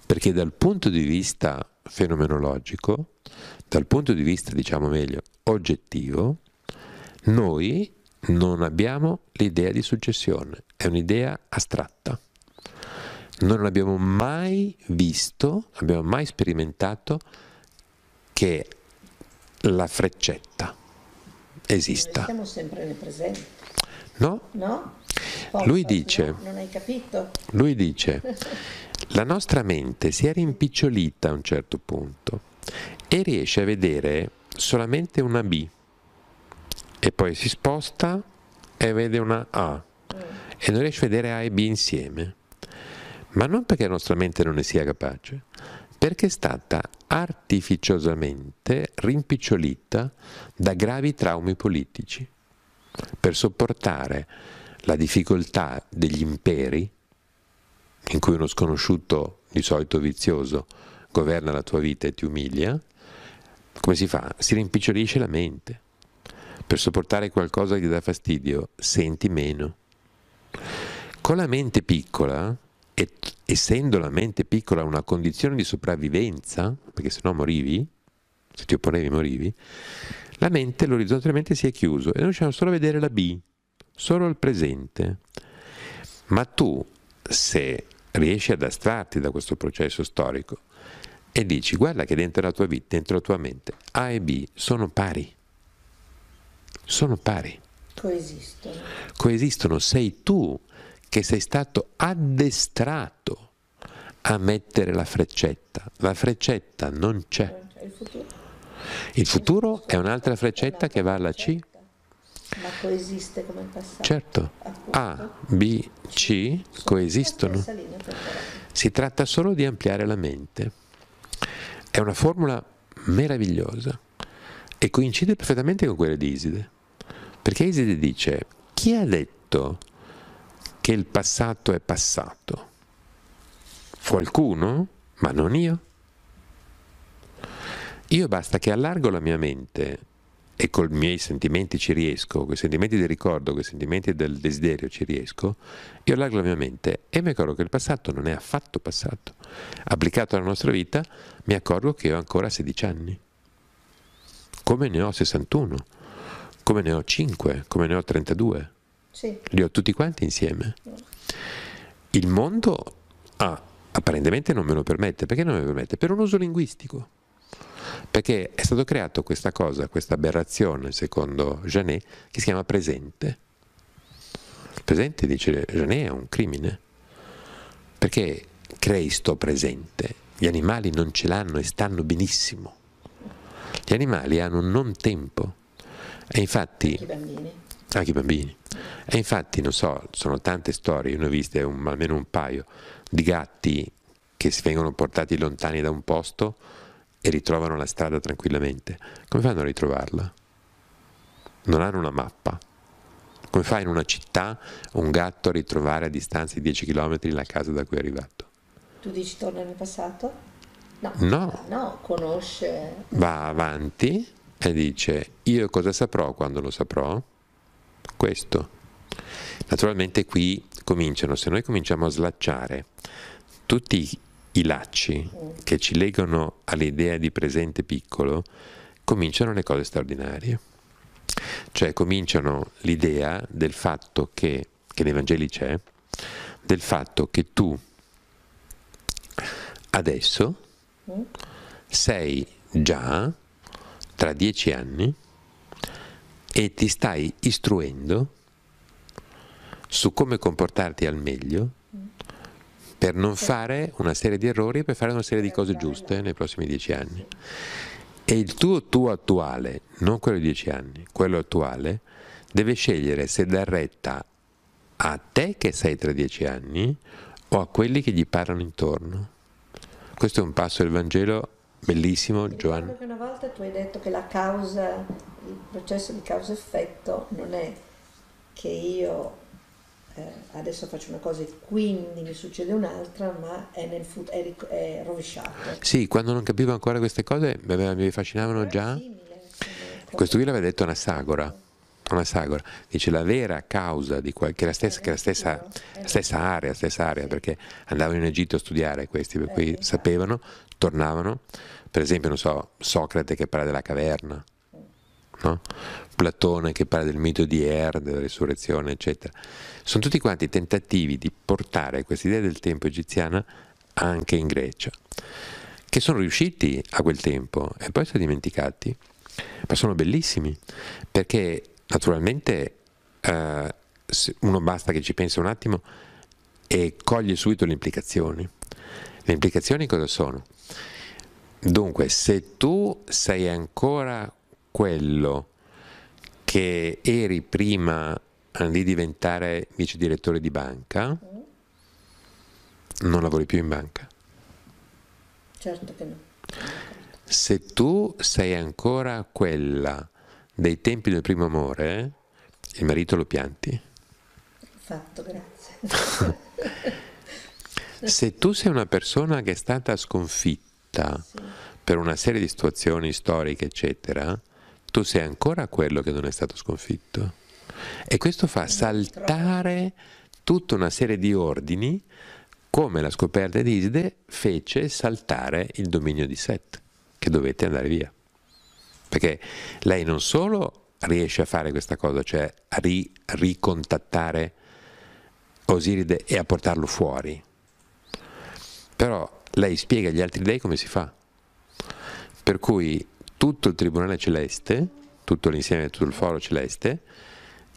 perché dal punto di vista fenomenologico, dal punto di vista, diciamo meglio, oggettivo, noi non abbiamo l'idea di successione, è un'idea astratta. Noi non abbiamo mai visto, abbiamo mai sperimentato che la freccetta, esista. Siamo sempre nel presente. No? No? Poi, lui, dice, no? non hai capito? lui dice, la nostra mente si è rimpicciolita a un certo punto e riesce a vedere solamente una B e poi si sposta e vede una A e non riesce a vedere A e B insieme, ma non perché la nostra mente non ne sia capace, perché è stata artificiosamente rimpicciolita da gravi traumi politici per sopportare la difficoltà degli imperi in cui uno sconosciuto di solito vizioso governa la tua vita e ti umilia, come si fa? Si rimpicciolisce la mente. Per sopportare qualcosa che ti dà fastidio, senti meno. Con la mente piccola, essendo la mente piccola una condizione di sopravvivenza, perché se no morivi, se ti opponevi morivi, la mente, l'orizzonte della mente si è chiuso e non riusciamo solo a vedere la B, solo il presente. Ma tu, se riesci ad astrarti da questo processo storico e dici guarda che dentro la tua vita, dentro la tua mente, A e B sono pari, sono pari. Coesistono. Coesistono, sei tu che sei stato addestrato a mettere la freccetta. La freccetta non c'è. Il futuro? è un'altra freccetta che va alla C. Ma coesiste come passato. Certo, A, B, C coesistono. Si tratta solo di ampliare la mente. È una formula meravigliosa e coincide perfettamente con quella di Iside. Perché Iside dice, chi ha detto che il passato è passato. Qualcuno, ma non io. Io basta che allargo la mia mente e con i miei sentimenti ci riesco, con i sentimenti del ricordo, con i sentimenti del desiderio ci riesco, io allargo la mia mente e mi accorgo che il passato non è affatto passato. Applicato alla nostra vita mi accorgo che ho ancora 16 anni, come ne ho 61, come ne ho 5, come ne ho 32. Sì. Li ho tutti quanti insieme. Mm. Il mondo ah, apparentemente non me lo permette. Perché non me lo permette? Per un uso linguistico. Perché è stato creato questa cosa, questa aberrazione, secondo Janet, che si chiama presente. Il presente, dice Janet, è un crimine. Perché crei sto presente? Gli animali non ce l'hanno e stanno benissimo. Gli animali hanno un non tempo. E infatti... Anche i bambini. Anche i bambini. E infatti, non so, sono tante storie, io ne ho viste un, almeno un paio, di gatti che si vengono portati lontani da un posto e ritrovano la strada tranquillamente. Come fanno a ritrovarla? Non hanno una mappa. Come fa in una città un gatto a ritrovare a distanza di 10 km la casa da cui è arrivato? Tu dici torna nel passato? No. No. no conosce. Va avanti e dice io cosa saprò quando lo saprò? questo. Naturalmente qui cominciano, se noi cominciamo a slacciare tutti i lacci che ci legano all'idea di presente piccolo, cominciano le cose straordinarie. Cioè cominciano l'idea del fatto che, che nei Vangeli c'è, del fatto che tu adesso sei già tra dieci anni e ti stai istruendo su come comportarti al meglio per non fare una serie di errori e per fare una serie di cose giuste nei prossimi dieci anni. E il tuo tu attuale, non quello di dieci anni, quello attuale, deve scegliere se dar retta a te che sei tra dieci anni o a quelli che gli parlano intorno. Questo è un passo del Vangelo bellissimo, Giovanni. Una volta tu hai detto che la causa il processo di causa-effetto non è che io eh, adesso faccio una cosa e quindi mi succede un'altra, ma è, nel fut- è, ric- è rovesciato. Sì, quando non capivo ancora queste cose mi affascinavano già. Simile, Questo qui l'aveva detto Anassagora. Anassagora dice la vera causa di qualche, che la stessa, che la stessa, la stessa area, stessa area sì. perché andavano in Egitto a studiare questi, per eh, cui eh, sapevano, tornavano, per esempio, non so, Socrate che parla della caverna, no? Platone che parla del mito di Er, della risurrezione, eccetera. Sono tutti quanti tentativi di portare questa idea del tempo egiziana anche in Grecia, che sono riusciti a quel tempo e poi sono dimenticati, ma sono bellissimi, perché naturalmente eh, uno basta che ci pensi un attimo e coglie subito le implicazioni. Le implicazioni cosa sono? Dunque, se tu sei ancora quello che eri prima di diventare vice direttore di banca, non lavori più in banca. Certo che no. Se tu sei ancora quella dei tempi del primo amore, il marito lo pianti. Fatto, grazie. *laughs* Se tu sei una persona che è stata sconfitta sì. per una serie di situazioni storiche, eccetera, tu sei ancora quello che non è stato sconfitto. E questo fa saltare tutta una serie di ordini come la scoperta di Iside fece saltare il dominio di Set, che dovette andare via. Perché lei non solo riesce a fare questa cosa, cioè a ri- ricontattare Osiride e a portarlo fuori, però lei spiega agli altri dei come si fa. Per cui tutto il Tribunale Celeste, tutto l'insieme, tutto il Foro Celeste,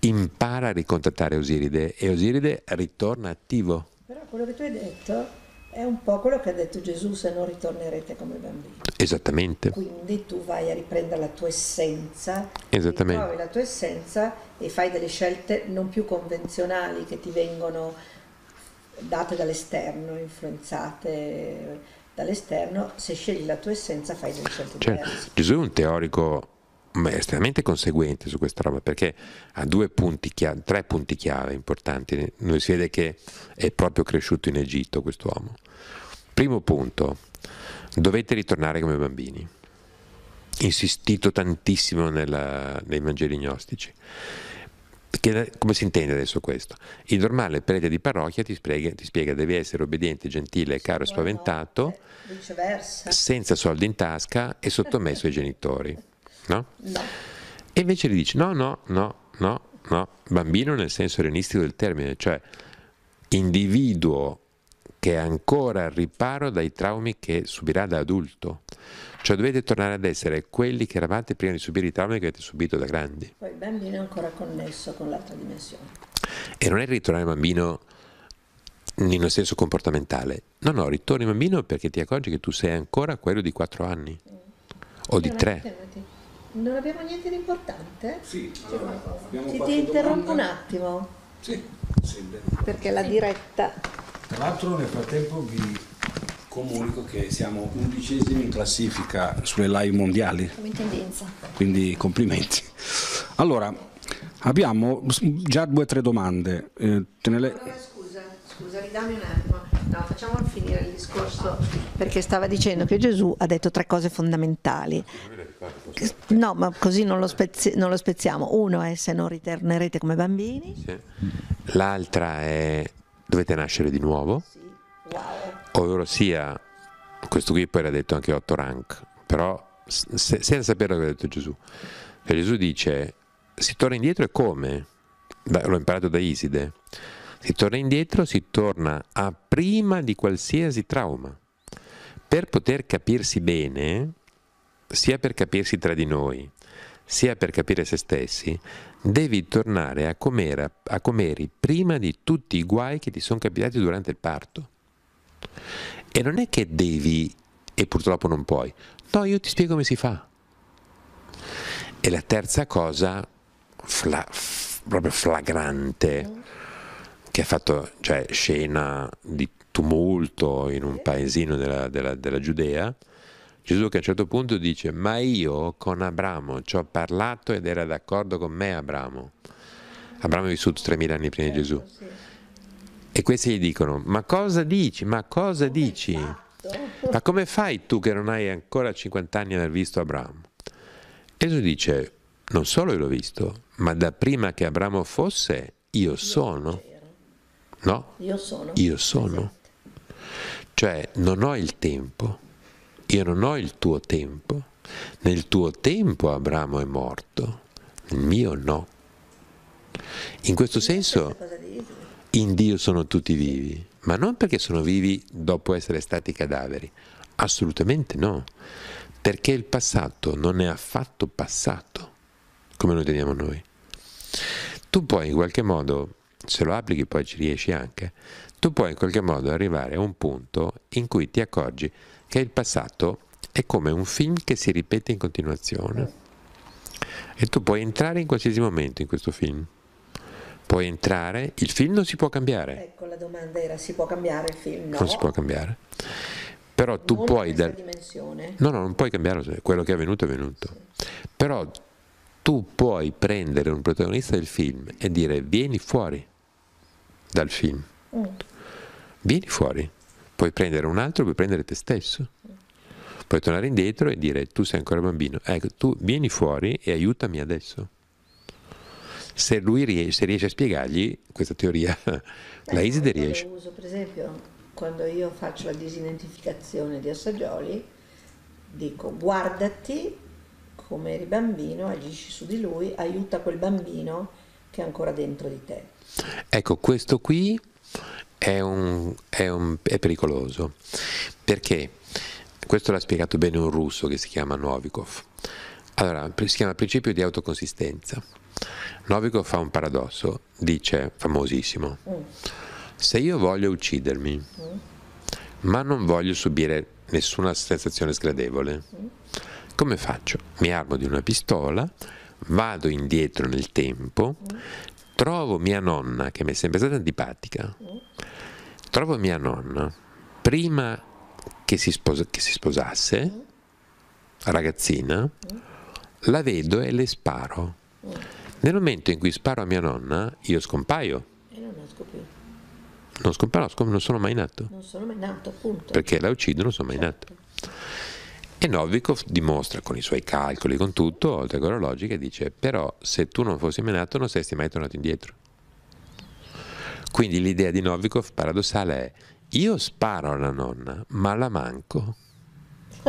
impara a ricontattare Osiride e Osiride ritorna attivo. Però quello che tu hai detto è un po' quello che ha detto Gesù, se non ritornerete come bambini. Esattamente. Quindi tu vai a riprendere la tua essenza, trovi la tua essenza e fai delle scelte non più convenzionali che ti vengono date dall'esterno, influenzate dall'esterno, se scegli la tua essenza fai delle scelte cioè, diverse. Gesù è un teorico estremamente conseguente su questa roba perché ha punti chiave, tre punti chiave importanti. Noi si vede che è proprio cresciuto in Egitto questo uomo. Primo punto, dovete ritornare come bambini. Insistito tantissimo nella, nei Vangeli gnostici. Che, come si intende adesso questo? Il normale prete di parrocchia ti spiega, ti spiega devi essere obbediente, gentile, caro e spaventato, eh, senza soldi in tasca e sottomesso ai genitori. No? no? E invece gli dici no, no, no, no, no, bambino nel senso realistico del termine, cioè individuo che è ancora al riparo dai traumi che subirà da adulto. Cioè dovete tornare ad essere quelli che eravate prima di subire i traumi che avete subito da grandi. Poi il bambino è ancora connesso con l'altra dimensione. E non è ritornare bambino in un senso comportamentale. No, no, ritorni bambino perché ti accorgi che tu sei ancora quello di 4 anni mm. o di 3. Non abbiamo niente di importante? Sì, allora, ti, ti interrompo domanda. un attimo. Sì, sì perché la diretta. Tra l'altro nel frattempo vi comunico che siamo undicesimi in classifica sulle live mondiali. Come tendenza. Quindi complimenti. Allora, abbiamo già due o tre domande. Eh, tenele... allora, scusa, scusa, ridami un attimo. No, facciamo finire il discorso perché stava dicendo che Gesù ha detto tre cose fondamentali. No, ma così non lo, spezzi- non lo spezziamo. Uno è se non ritornerete come bambini. Sì. L'altra è dovete nascere di nuovo. Sì. Wow ovvero sia, questo qui poi l'ha detto anche Otto Rank, però se, senza sapere cosa ha detto Gesù. E cioè Gesù dice, si torna indietro e come? Da, l'ho imparato da Iside. Si torna indietro, si torna a prima di qualsiasi trauma. Per poter capirsi bene, sia per capirsi tra di noi, sia per capire se stessi, devi tornare a com'eri, a com'eri prima di tutti i guai che ti sono capitati durante il parto. E non è che devi e purtroppo non puoi. No, io ti spiego come si fa. E la terza cosa, fla, f, proprio flagrante, che ha fatto, cioè, scena di tumulto in un paesino della, della, della Giudea, Gesù che a un certo punto dice, ma io con Abramo ci ho parlato ed era d'accordo con me Abramo. Abramo è vissuto 3.000 anni prima di Gesù. Certo, e questi gli dicono, ma cosa dici? Ma cosa come dici? Ma come fai tu che non hai ancora 50 anni ad aver visto Abramo? Gesù dice, non solo io l'ho visto, ma da prima che Abramo fosse, io sono. No? Io sono. Io sono. Esatto. Cioè, non ho il tempo, io non ho il tuo tempo. Nel tuo tempo Abramo è morto, nel mio no. In questo senso in Dio sono tutti vivi, ma non perché sono vivi dopo essere stati cadaveri, assolutamente no, perché il passato non è affatto passato, come lo teniamo noi. Tu puoi in qualche modo, se lo applichi poi ci riesci anche, tu puoi in qualche modo arrivare a un punto in cui ti accorgi che il passato è come un film che si ripete in continuazione. E tu puoi entrare in qualsiasi momento in questo film puoi entrare, il film non si può cambiare. Ecco, la domanda era si può cambiare il film? No. Non si può cambiare. Però tu non tu puoi... Dal... No, no, non puoi cambiare, quello che è avvenuto è venuto. Sì. Però tu puoi prendere un protagonista del film e dire vieni fuori dal film. Mm. Vieni fuori. Puoi prendere un altro, puoi prendere te stesso. Puoi tornare indietro e dire tu sei ancora bambino. Ecco, tu vieni fuori e aiutami adesso se lui riesce, riesce a spiegargli questa teoria, *laughs* Beh, la ISDE riesce. Io uso per esempio quando io faccio la disidentificazione di Assagioli, dico guardati come eri bambino, agisci su di lui, aiuta quel bambino che è ancora dentro di te. Ecco, questo qui è, un, è, un, è pericoloso, perché questo l'ha spiegato bene un russo che si chiama Novikov allora, si chiama principio di autoconsistenza. Novico fa un paradosso, dice, famosissimo, mm. se io voglio uccidermi, mm. ma non voglio subire nessuna sensazione sgradevole, mm. come faccio? Mi armo di una pistola, vado indietro nel tempo, trovo mia nonna, che mi è sempre stata antipatica, trovo mia nonna, prima che si, sposa, che si sposasse, ragazzina, la vedo e le sparo. Nel momento in cui sparo a mia nonna, io scompaio. E non nasco più. Non sono mai nato. Non sono mai nato, appunto. Perché la uccido, non sono mai certo. nato. E Novikov dimostra con i suoi calcoli, con tutto, oltre che con la logica, dice però se tu non fossi mai nato non saresti mai tornato indietro. Quindi l'idea di Novikov paradossale è io sparo alla nonna, ma la manco.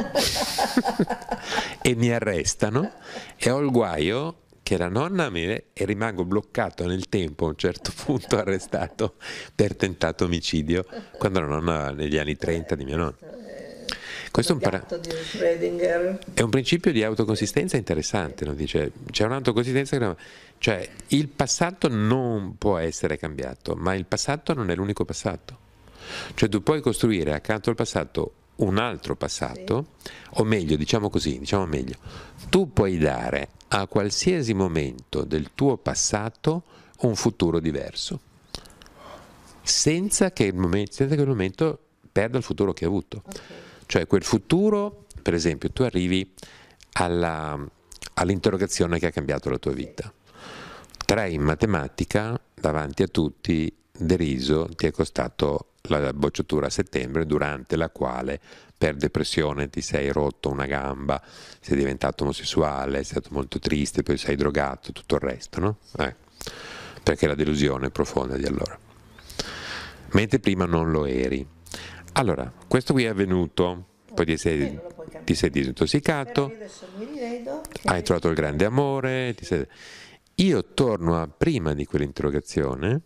*laughs* e mi arrestano e ho il guaio che la nonna mi e rimango bloccato nel tempo a un certo punto arrestato per tentato omicidio quando la nonna negli anni 30 di mia nonna. Questo è un, para- è un, principio di autoconsistenza interessante, no? Dice, c'è un'autoconsistenza che... Cioè, il passato non può essere cambiato, ma il passato non è l'unico passato. Cioè, tu puoi costruire accanto al passato un altro passato, sì. o meglio, diciamo così, diciamo meglio, tu puoi dare a qualsiasi momento del tuo passato un futuro diverso, senza che il momento, senza che il momento perda il futuro che ha avuto. Okay. Cioè quel futuro, per esempio, tu arrivi alla, all'interrogazione che ha cambiato la tua vita. Tre in matematica, davanti a tutti, deriso, ti è costato la bocciatura a settembre durante la quale per depressione ti sei rotto una gamba, sei diventato omosessuale, sei stato molto triste, poi sei drogato, tutto il resto, no? Eh, perché la delusione è profonda di allora. Mentre prima non lo eri. Allora, questo qui è avvenuto, poi ti sei, ti sei disintossicato, hai trovato il grande amore, sei... io torno a prima di quell'interrogazione,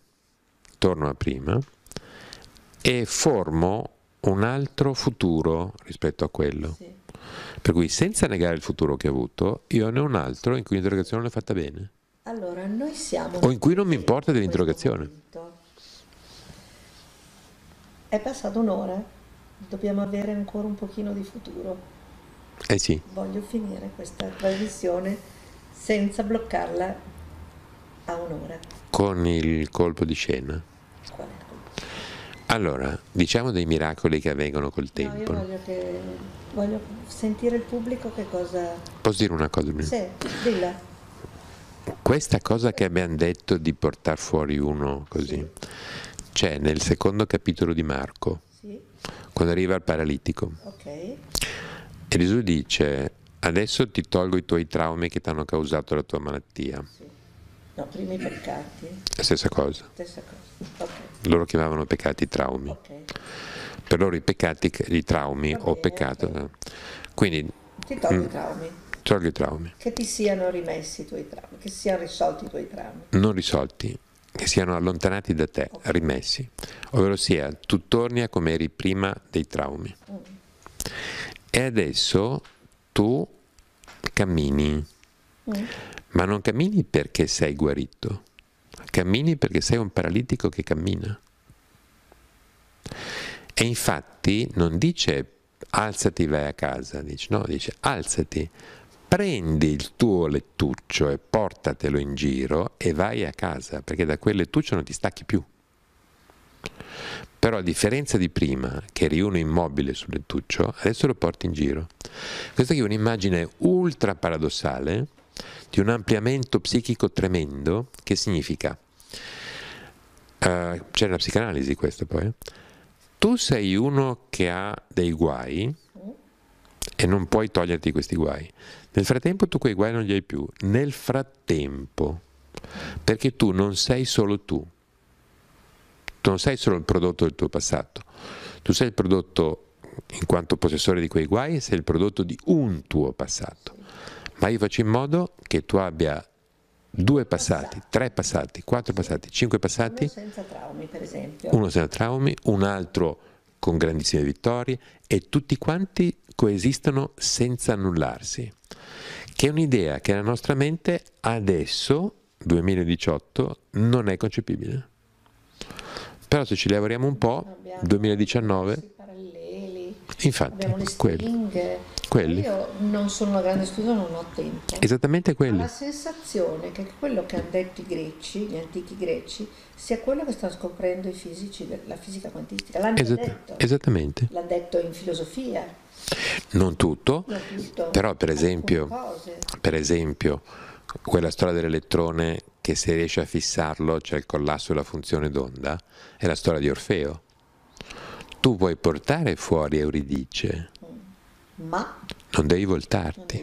torno a prima, e formo un altro futuro rispetto a quello. Sì. Per cui senza negare il futuro che ho avuto, io ne ho un altro in cui l'interrogazione non è fatta bene. Allora, noi siamo... O in cui non mi importa dell'interrogazione. È passata un'ora, dobbiamo avere ancora un pochino di futuro. Eh sì. Voglio finire questa trasmissione senza bloccarla a un'ora. Con il colpo di scena. Qual è? Allora, diciamo dei miracoli che avvengono col tempo. No, voglio, che, voglio, sentire il pubblico che cosa... Posso dire una cosa? Sì, dilla. Questa cosa che abbiamo detto di portare fuori uno così, sì. c'è cioè, nel secondo capitolo di Marco, sì. quando arriva il paralitico. Okay. E Gesù dice, adesso ti tolgo i tuoi traumi che ti hanno causato la tua malattia. Sì. No, prima i peccati. stessa cosa. Stessa cosa. Okay loro chiamavano peccati traumi. Okay. Per loro i peccati, i traumi okay, o peccato. Okay. Eh, quindi, ti togli mh, mm, i traumi. Togli i traumi. Che ti siano rimessi i tuoi traumi, che siano risolti i tuoi traumi. Non risolti, che siano allontanati da te, rimessi. Ovvero sia, tu torni a come eri prima dei traumi. Mm. E adesso tu cammini, mm. ma non cammini perché sei guarito Cammini perché sei un paralitico che cammina. E infatti non dice alzati vai a casa, dice, no, dice alzati, prendi il tuo lettuccio e portatelo in giro e vai a casa, perché da quel lettuccio non ti stacchi più. Però a differenza di prima, che eri uno immobile sul lettuccio, adesso lo porti in giro. Questa è un'immagine ultra paradossale di un ampliamento psichico tremendo che significa Uh, c'è una psicanalisi questo poi. Eh. Tu sei uno che ha dei guai e non puoi toglierti questi guai. Nel frattempo tu quei guai non li hai più. Nel frattempo, perché tu non sei solo tu. Tu non sei solo il prodotto del tuo passato. Tu sei il prodotto, in quanto possessore di quei guai, sei il prodotto di un tuo passato. Ma io faccio in modo che tu abbia due passati, tre passati, quattro passati, cinque passati. Uno senza traumi, per esempio. Uno senza traumi, un altro con grandissime vittorie e tutti quanti coesistono senza annullarsi. Che è un'idea che nella nostra mente adesso, 2018, non è concepibile. Però se ci lavoriamo un po', 2019 Infatti, quelli. quelli. Io non sono una grande studiosa, non ho tempo. Esattamente quelli. Ho la sensazione che quello che hanno detto i greci, gli antichi greci, sia quello che stanno scoprendo i fisici, la fisica quantistica. L'hanno Esatt- detto. Esattamente. L'ha detto in filosofia. Non tutto, non tutto però per esempio, per esempio quella storia dell'elettrone che se riesce a fissarlo, cioè il collasso della funzione d'onda, è la storia di Orfeo tu vuoi portare fuori Euridice, ma non devi voltarti.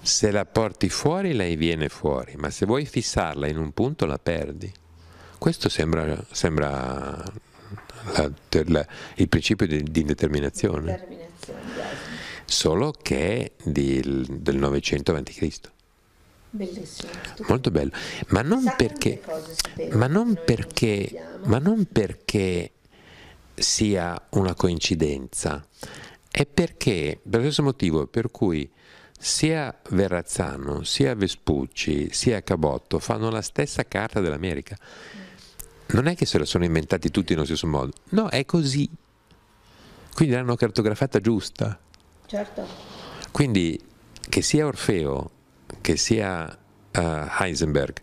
Se la porti fuori, lei viene fuori, ma se vuoi fissarla in un punto, la perdi. Questo sembra, sembra la, la, il principio di, di indeterminazione. solo che di, del 900 a.C. Bellissimo. Molto bello. Ma non Sa perché, ma non perché, ma non perché sia una coincidenza, è perché, per lo stesso motivo per cui sia Verrazzano, sia Vespucci, sia Cabotto fanno la stessa carta dell'America. Non è che se la sono inventati tutti nello stesso modo, no, è così. Quindi l'hanno cartografata giusta. Certo. Quindi che sia Orfeo, che sia uh, Heisenberg,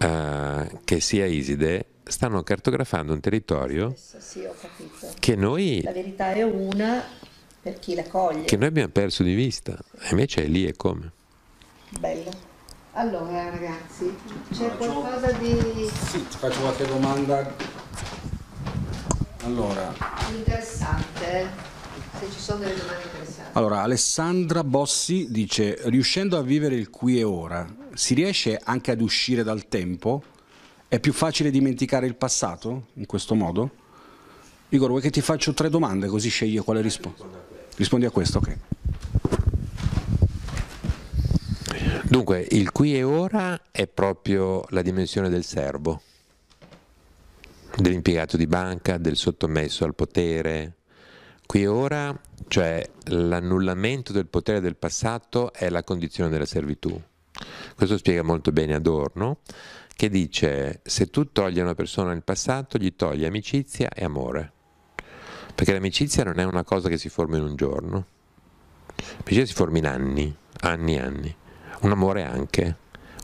uh, che sia Iside, stanno cartografando un territorio sì, che noi... La verità è una per chi la coglie. Che noi abbiamo perso di vista, invece è lì e come. Bello. Allora ragazzi, c'è qualcosa di... Sì, ti faccio qualche domanda. Allora... Interessante. Eh. Se ci sono delle domande interessanti. Allora, Alessandra Bossi dice, riuscendo a vivere il qui e ora, si riesce anche ad uscire dal tempo? È più facile dimenticare il passato in questo modo? Igor, vuoi che ti faccio tre domande così scegli quale rispondi? Rispondi a questo, ok. Dunque, il qui e ora è proprio la dimensione del servo, dell'impiegato di banca, del sottomesso al potere. Qui e ora, cioè l'annullamento del potere del passato è la condizione della servitù. Questo spiega molto bene Adorno che dice se tu togli a una persona il passato, gli togli amicizia e amore. Perché l'amicizia non è una cosa che si forma in un giorno, l'amicizia si forma in anni, anni e anni, un amore anche,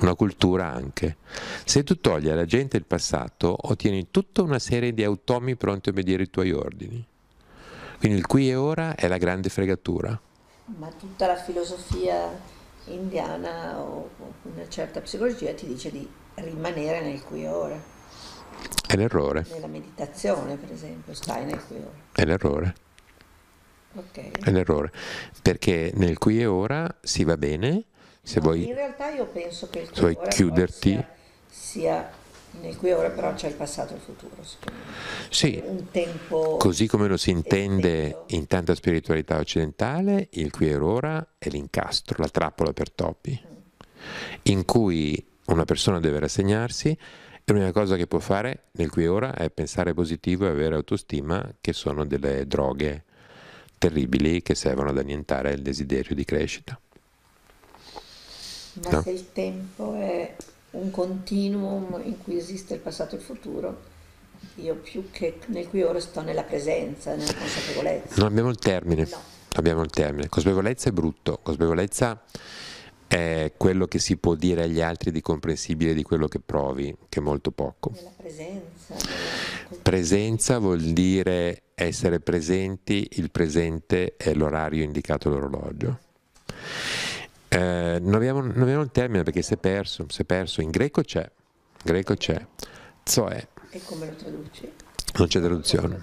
una cultura anche. Se tu togli alla gente il passato, ottieni tutta una serie di automi pronti a obbedire i tuoi ordini. Quindi il qui e ora è la grande fregatura. Ma tutta la filosofia indiana o una certa psicologia ti dice di rimanere nel qui ora. È l'errore. Nella meditazione, per esempio, stai nel qui ora. È l'errore. Okay. È l'errore. Perché nel qui e ora si va bene, se no, vuoi... In realtà io penso che il qui ora chiuderti... Sia, sia, nel qui e ora, però c'è il passato e il futuro, Sì. Un tempo... Così come lo si intende in tanta spiritualità occidentale, il qui e ora è l'incastro, la trappola per topi, mm. in cui una persona deve rassegnarsi e l'unica cosa che può fare nel qui e ora è pensare positivo e avere autostima, che sono delle droghe terribili che servono ad annientare il desiderio di crescita. Ma no? se il tempo è un continuum in cui esiste il passato e il futuro, io più che nel qui e ora sto nella presenza, nella consapevolezza. Non abbiamo il termine. No. Abbiamo il termine. Consapevolezza è brutto, consapevolezza è quello che si può dire agli altri di comprensibile di quello che provi, che è molto poco. Presenza. presenza. vuol dire essere presenti, il presente è l'orario indicato all'orologio. Eh, non, abbiamo, non, abbiamo, il termine perché si è perso, si è perso. in greco c'è, in greco c'è, zoe. E come lo traduci? Non c'è traduzione.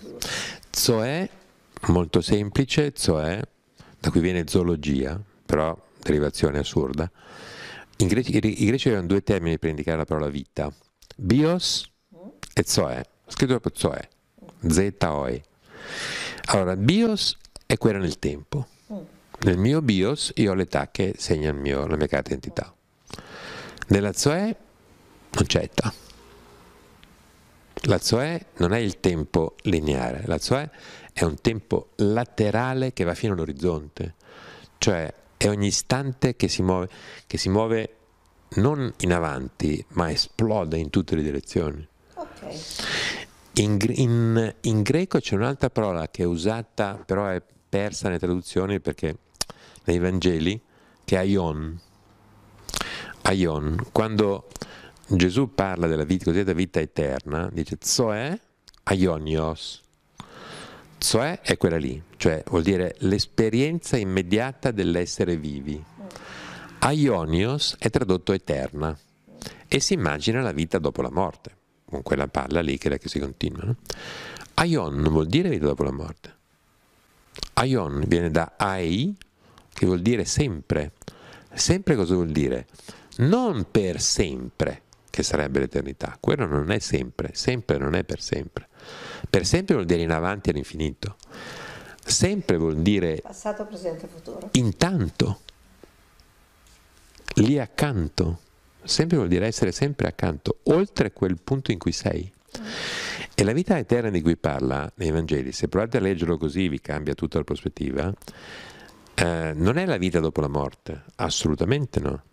Zoe, molto semplice, zoe, da cui viene zoologia, però derivazione assurda, in greci, i greci avevano due termini per indicare la parola vita, bios e zoe, scritto proprio zoe, z o Allora, bios è quella nel tempo. Nel mio bios io ho l'età che segna mio, la mia carta d'identità. Nella zoe non c'è età. La zoe non è il tempo lineare, la zoe è un tempo laterale che va fino all'orizzonte, cioè è ogni istante che si muove, che si muove non in avanti, ma esplode in tutte le direzioni. Okay. In, in, in, greco c'è un'altra parola che è usata, però è persa nelle traduzioni perché nei Vangeli, che è Aion. Aion, quando Gesù parla della vita, cosiddetta vita eterna, dice Zoe Aionios, terzo eh, è, quella lì, cioè vuol dire l'esperienza immediata dell'essere vivi. Aionios è tradotto eterna e si immagina la vita dopo la morte, con quella palla lì che è la che si continua. No? Aion non vuol dire vita dopo la morte. Aion viene da ai, che vuol dire sempre. Sempre cosa vuol dire? Non per sempre, che sarebbe l'eternità. Quello non è sempre, sempre non è per sempre. Per sempre vuol dire in avanti all'infinito. Sempre vuol dire... Passato, presente, futuro. Intanto. Lì accanto. Sempre vuol dire essere sempre accanto, oltre quel punto in cui sei. E la vita eterna di cui parla nei Vangeli, se provate a leggerlo così vi cambia tutta la prospettiva, eh, non è la vita dopo la morte, assolutamente no.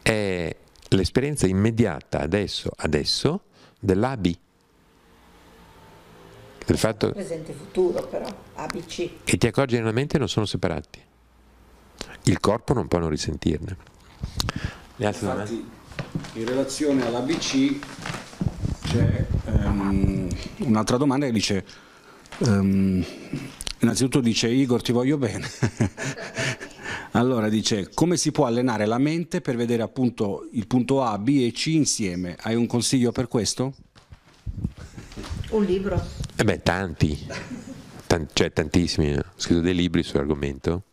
È l'esperienza immediata adesso, adesso, dell'abi, del fatto presente futuro però, ABC. E ti accorgi generalmente mente non sono separati. Il corpo non può non risentirne. Infatti, in relazione all'ABC c'è um, un'altra domanda che dice um, innanzitutto dice Igor ti voglio bene *laughs* allora dice come si può allenare la mente per vedere appunto il punto A, B e C insieme hai un consiglio per questo? Un libro? Eh beh, tanti, Tan- cioè tantissimi. Ho scritto dei libri sull'argomento.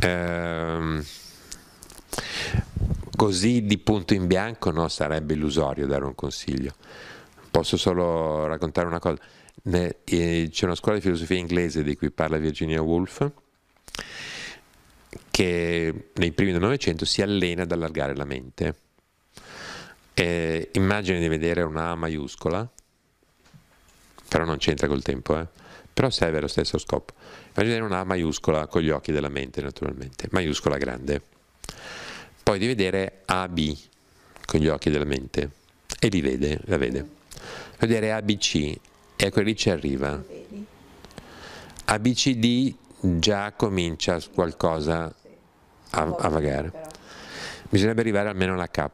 Ehm, così di punto in bianco no, sarebbe illusorio dare un consiglio. Posso solo raccontare una cosa. Ne, eh, c'è una scuola di filosofia inglese di cui parla Virginia Woolf che nei primi del Novecento si allena ad allargare la mente. Eh, immagine di vedere una A maiuscola però non c'entra col tempo, eh? però serve allo stesso scopo. Immaginare una maiuscola con gli occhi della mente naturalmente, maiuscola grande, poi di vedere AB con gli occhi della mente e li vede, la vede. Vedere ABC e a quelli ci arriva. ABCD già comincia qualcosa a, a vagare. Bisognerebbe arrivare almeno alla K.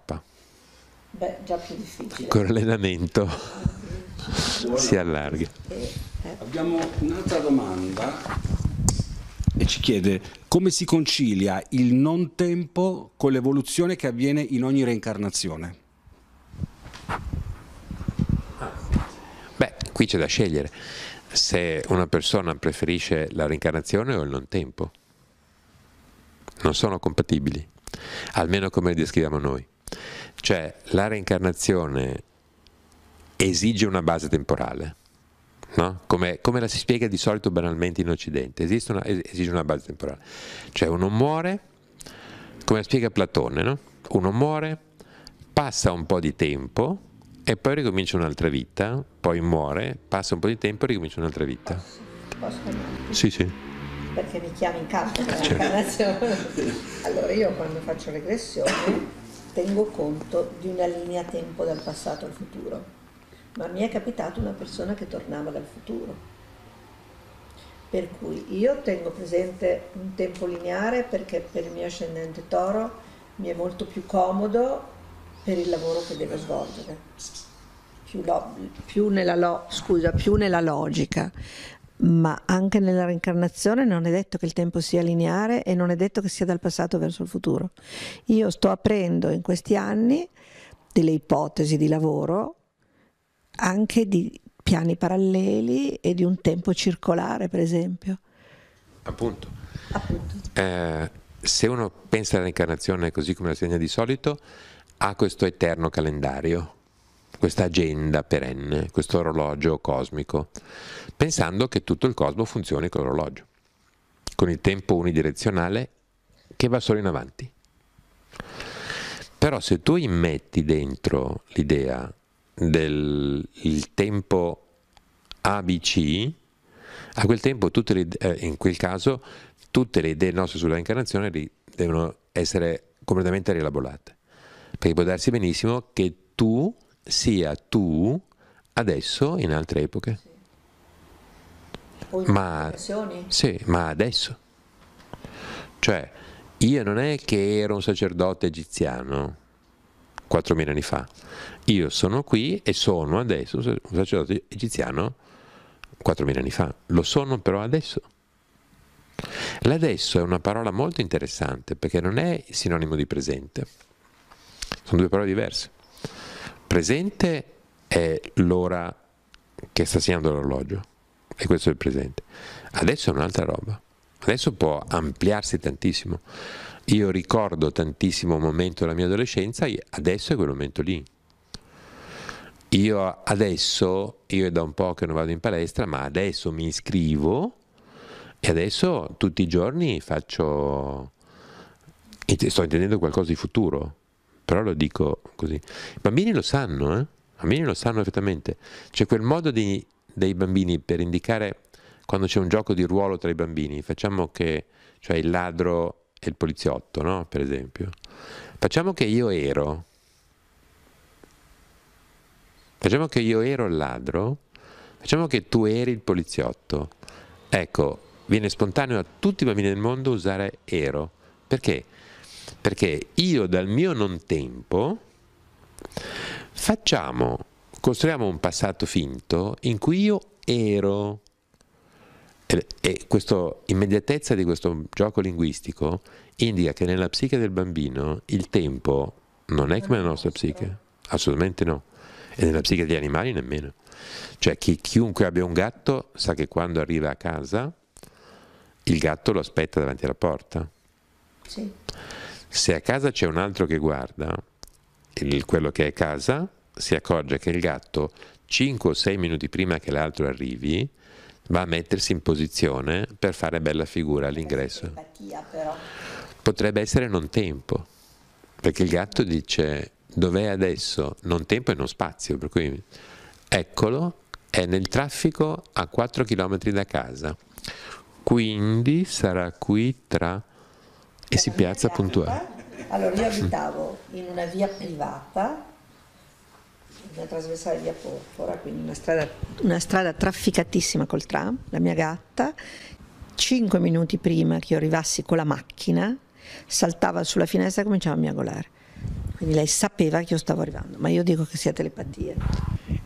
Beh, già più difficile. Con l'allenamento. *laughs* si allarghi. Abbiamo un'altra domanda e ci chiede come si concilia il non tempo con l'evoluzione che avviene in ogni reincarnazione. Beh, qui c'è da scegliere se una persona preferisce la reincarnazione o il non tempo. Non sono compatibili, almeno come li descriviamo noi. Cioè la reincarnazione esige una base temporale. No? Come, come, la si spiega di solito banalmente in Occidente, esiste una, esige una base temporale. Cioè uno muore, come la spiega Platone, no? uno muore, passa un po' di tempo e poi ricomincia un'altra vita, poi muore, passa un po' di tempo e ricomincia un'altra vita. Posso? Posso? Sì, sì. Perché mi chiami in casa per l'incarnazione. Allora io quando faccio regressione tengo conto di una linea tempo dal passato al futuro ma mi è capitata una persona che tornava dal futuro. Per cui io tengo presente un tempo lineare perché per il mio ascendente toro mi è molto più comodo per il lavoro che devo svolgere, più, lo, più, nella, lo, scusa, più nella logica ma anche nella reincarnazione non è detto che il tempo sia lineare e non è detto che sia dal passato verso il futuro. Io sto aprendo in questi anni delle ipotesi di lavoro anche di piani paralleli e di un tempo circolare, per esempio. Appunto. Appunto. Eh, se uno pensa all'incarnazione così come la segna di solito, ha questo eterno calendario, questa agenda perenne, questo orologio cosmico, pensando che tutto il cosmo funzioni con l'orologio, con il tempo unidirezionale che va solo in avanti. Però se tu immetti dentro l'idea del tempo ABC, a quel tempo le, eh, in quel caso tutte le idee nostre sulla incarnazione devono essere completamente rielaborate, perché può darsi benissimo che tu sia tu adesso in altre epoche. Sì. ma, sì, ma adesso. Cioè, io non è che ero un sacerdote egiziano, 4.000 anni fa. Io sono qui e sono adesso un sacerdote egiziano 4.000 anni fa. Lo sono però adesso. L'adesso è una parola molto interessante perché non è sinonimo di presente. Sono due parole diverse. Presente è l'ora che sta segnando l'orologio e questo è il presente. Adesso è un'altra roba. Adesso può ampliarsi tantissimo. Io ricordo tantissimo un momento della mia adolescenza, adesso è quel momento lì. Io adesso, io è da un po' che non vado in palestra, ma adesso mi iscrivo e adesso tutti i giorni faccio, sto intendendo qualcosa di futuro, però lo dico così. I bambini lo sanno, eh? i bambini lo sanno perfettamente. C'è quel modo di, dei bambini per indicare quando c'è un gioco di ruolo tra i bambini, facciamo che cioè il ladro e il poliziotto, no? Per esempio. Facciamo che io ero. Facciamo che io ero il ladro. Facciamo che tu eri il poliziotto. Ecco, viene spontaneo a tutti i bambini del mondo usare ero. Perché? Perché io dal mio non tempo facciamo, costruiamo un passato finto in cui io ero e questa immediatezza di questo gioco linguistico indica che nella psiche del bambino il tempo non è come la nostra psiche, assolutamente no, e nella psiche degli animali nemmeno. Cioè chi, chiunque abbia un gatto sa che quando arriva a casa il gatto lo aspetta davanti alla porta. Sì. Se a casa c'è un altro che guarda, il, quello che è casa si accorge che il gatto 5 o 6 minuti prima che l'altro arrivi va a mettersi in posizione per fare bella figura all'ingresso. Potrebbe essere non tempo, perché il gatto dice dov'è adesso? Non tempo e non spazio, per cui eccolo, è nel traffico a 4 km da casa, quindi sarà qui tra... e si piazza puntuale. Allora io abitavo in una via privata bisogna trasversare via Porpora, quindi una strada, una strada trafficatissima col tram, la mia gatta. Cinque minuti prima che io arrivassi con la macchina, saltava sulla finestra e cominciava a miagolare. Quindi lei sapeva che io stavo arrivando, ma io dico che sia telepatia.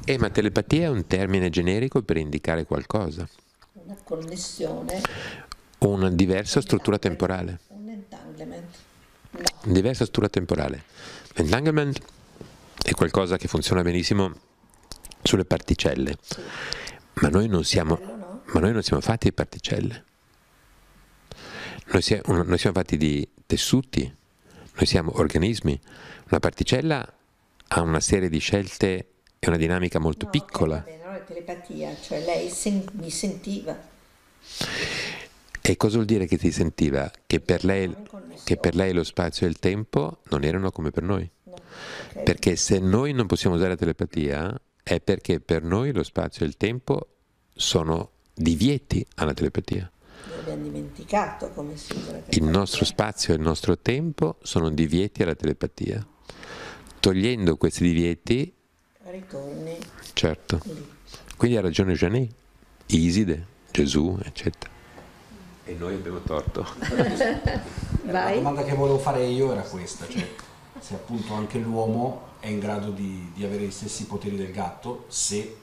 Eh, ma telepatia è un termine generico per indicare qualcosa. Una connessione. Una diversa struttura temporale. Un entanglement. No. Diversa struttura temporale. Entanglement è qualcosa che funziona benissimo sulle particelle, ma noi non siamo, noi non siamo fatti di particelle, noi siamo, noi siamo fatti di tessuti, noi siamo organismi, una particella ha una serie di scelte e una dinamica molto no, piccola. Okay, bene, no, telepatia, cioè lei sen mi sentiva. E cosa vuol dire che ti sentiva? Che per, lei, che per lei lo spazio e il tempo non erano come per noi. Perché se noi non possiamo usare la telepatia è perché per noi lo spazio e il tempo sono divieti alla telepatia. Noi abbiamo dimenticato come si usa Il nostro spazio e il nostro tempo sono divieti alla telepatia. Togliendo questi divieti... Ritorni. Certo. Lì. Quindi ha ragione Janet, Iside, Gesù, eccetera. E noi abbiamo torto. La domanda che volevo fare io era questa, cioè se appunto anche l'uomo è in grado di, di avere gli stessi poteri del gatto, se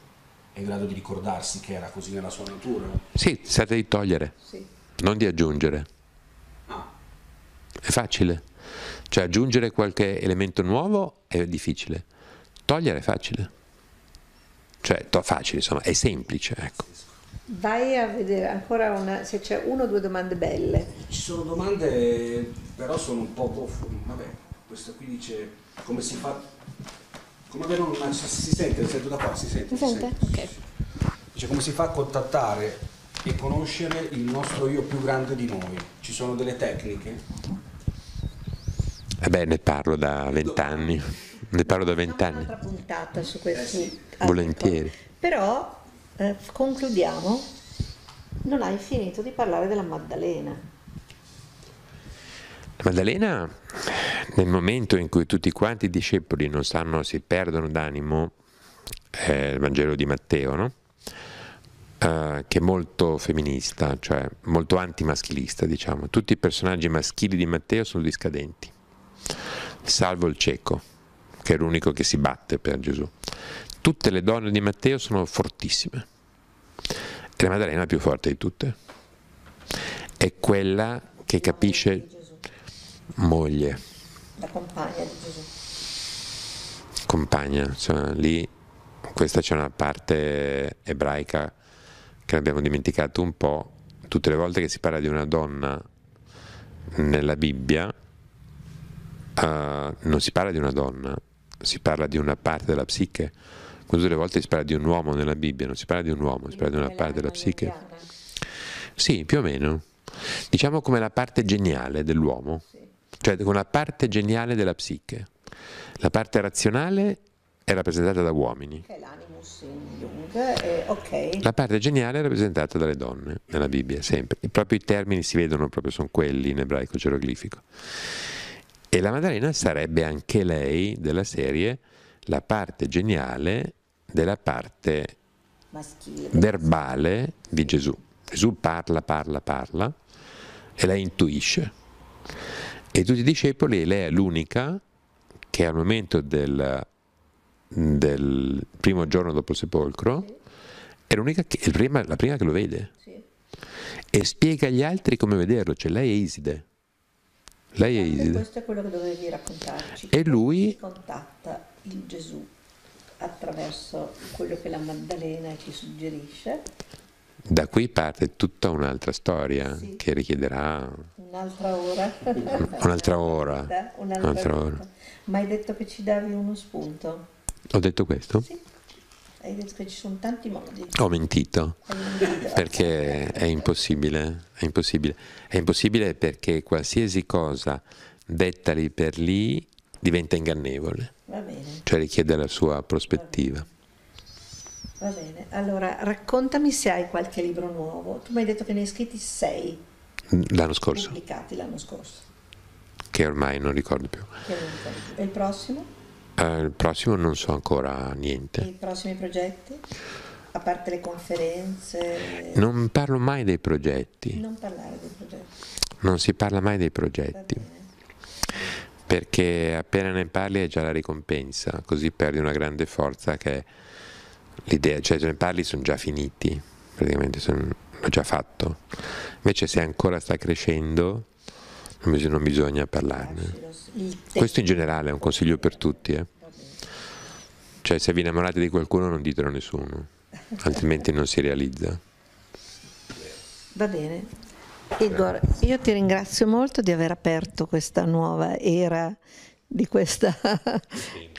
è in grado di ricordarsi che era così nella sua natura. Sì, serve di togliere, sì. non di aggiungere. Ah. È facile. Cioè aggiungere qualche elemento nuovo è difficile, togliere è facile. Cioè, to- facile, insomma, è semplice, ecco. Vai a vedere ancora una, se c'è una o due domande belle. Ci sono domande, però sono un po' confuso, vabbè. Questo qui dice come si fa, come avere una, si, si sente, sento da qua, si sente. Si sente? Si sente. Okay. Dice come si fa a contattare e conoscere il nostro io più grande di noi. Ci sono delle tecniche? vabbè eh ne parlo da vent'anni. Ne parlo da vent'anni. Un'altra puntata su questo. Eh sì. Volentieri. Però eh, concludiamo. Non hai finito di parlare della Maddalena. Maddalena, nel momento in cui tutti quanti i discepoli non sanno, se perdono d'animo, eh, il Vangelo di Matteo, no? eh, che è molto femminista, cioè molto antimaschilista, diciamo. Tutti i personaggi maschili di Matteo sono discadenti, salvo il cieco, che è l'unico che si batte per Gesù. Tutte le donne di Matteo sono fortissime e la Maddalena è la più forte di tutte. È quella che capisce moglie. La compagna di Gesù. Compagna, cioè, lì questa c'è una parte ebraica che abbiamo dimenticato un po'. Tutte le volte che si parla di una donna nella Bibbia, uh, non si parla di una donna, si parla di una parte della psiche. Tutte le volte si parla di un uomo nella Bibbia, non si parla di un uomo, si parla di una parte della psiche. Sì, più o meno. Diciamo come la parte geniale dell'uomo. Sì cioè con la parte geniale della psiche. La parte razionale è rappresentata da uomini. È l'animus in Jung, ok. La parte geniale è rappresentata dalle donne nella Bibbia, sempre. E proprio i termini si vedono, proprio sono quelli in ebraico geroglifico. E la Maddalena sarebbe anche lei della serie la parte geniale della parte Maschile. verbale di Gesù. Gesù parla, parla, parla e lei intuisce e tutti i discepoli, e lei è l'unica che al momento del, del primo giorno dopo il sepolcro è, che, è prima, la prima che lo vede sì. e spiega agli altri come vederlo, cioè lei è Iside. Lei è Iside. Questo è quello che dovevi raccontarci. E lui contatta il Gesù attraverso quello che la Maddalena ci suggerisce. Da qui parte tutta un'altra storia sì. che richiederà Un'altra ora. Un'altra ora. Un'altra, Un'altra ora. Ma hai detto che ci davi uno spunto. Ho detto questo? Sì. Hai detto che ci sono tanti modi. Ho mentito. mentito. Perché è impossibile. È impossibile. È impossibile perché qualsiasi cosa detta lì per lì diventa ingannevole. Va bene. Cioè richiede la sua prospettiva. Va bene. Va bene. Allora, raccontami se hai qualche libro nuovo. Tu mi hai detto che ne hai scritti sei. L'anno scorso? Pubblicati l'anno scorso. Che ormai non ricordo più. Che non ricordo più. E il prossimo? Eh, il prossimo non so ancora niente. I prossimi progetti? A parte le conferenze? Non parlo mai dei progetti. Non parlare dei progetti. Non si parla mai dei progetti. Perché appena ne parli è già la ricompensa, così perdi una grande forza che è l'idea, cioè se ne parli sono già finiti, praticamente sono l'ho già fatto. Invece se ancora sta crescendo non bisogna parlarne. Questo in generale è un consiglio per tutti. Eh. Cioè se vi innamorate di qualcuno non ditelo a nessuno, altrimenti non si realizza. Va bene. Igor, io ti ringrazio molto di aver aperto questa nuova era di questa,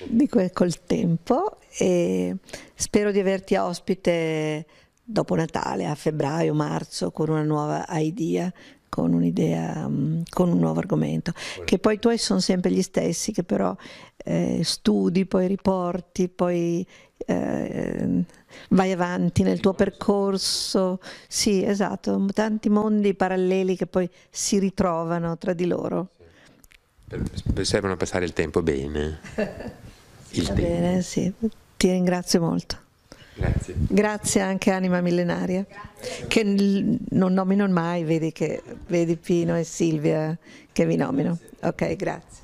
di que, col tempo e spero di averti ospite dopo Natale, a febbraio, marzo, con una nuova idea, con un'idea, mm, con un nuovo argomento, che poi i tuoi sono sempre gli stessi, che però eh, studi, poi riporti, poi eh, vai avanti nel tuo percorso, sì esatto, tanti mondi paralleli che poi si ritrovano tra di loro. Servono a passare il tempo bene. *laughs* Il Va tempo. bene, sì, ti ringrazio molto. Grazie. Grazie anche Anima Millenaria, Grazie. che non nomino mai, vedi, che, vedi Pino e Silvia che vi nomino. Ok, grazie.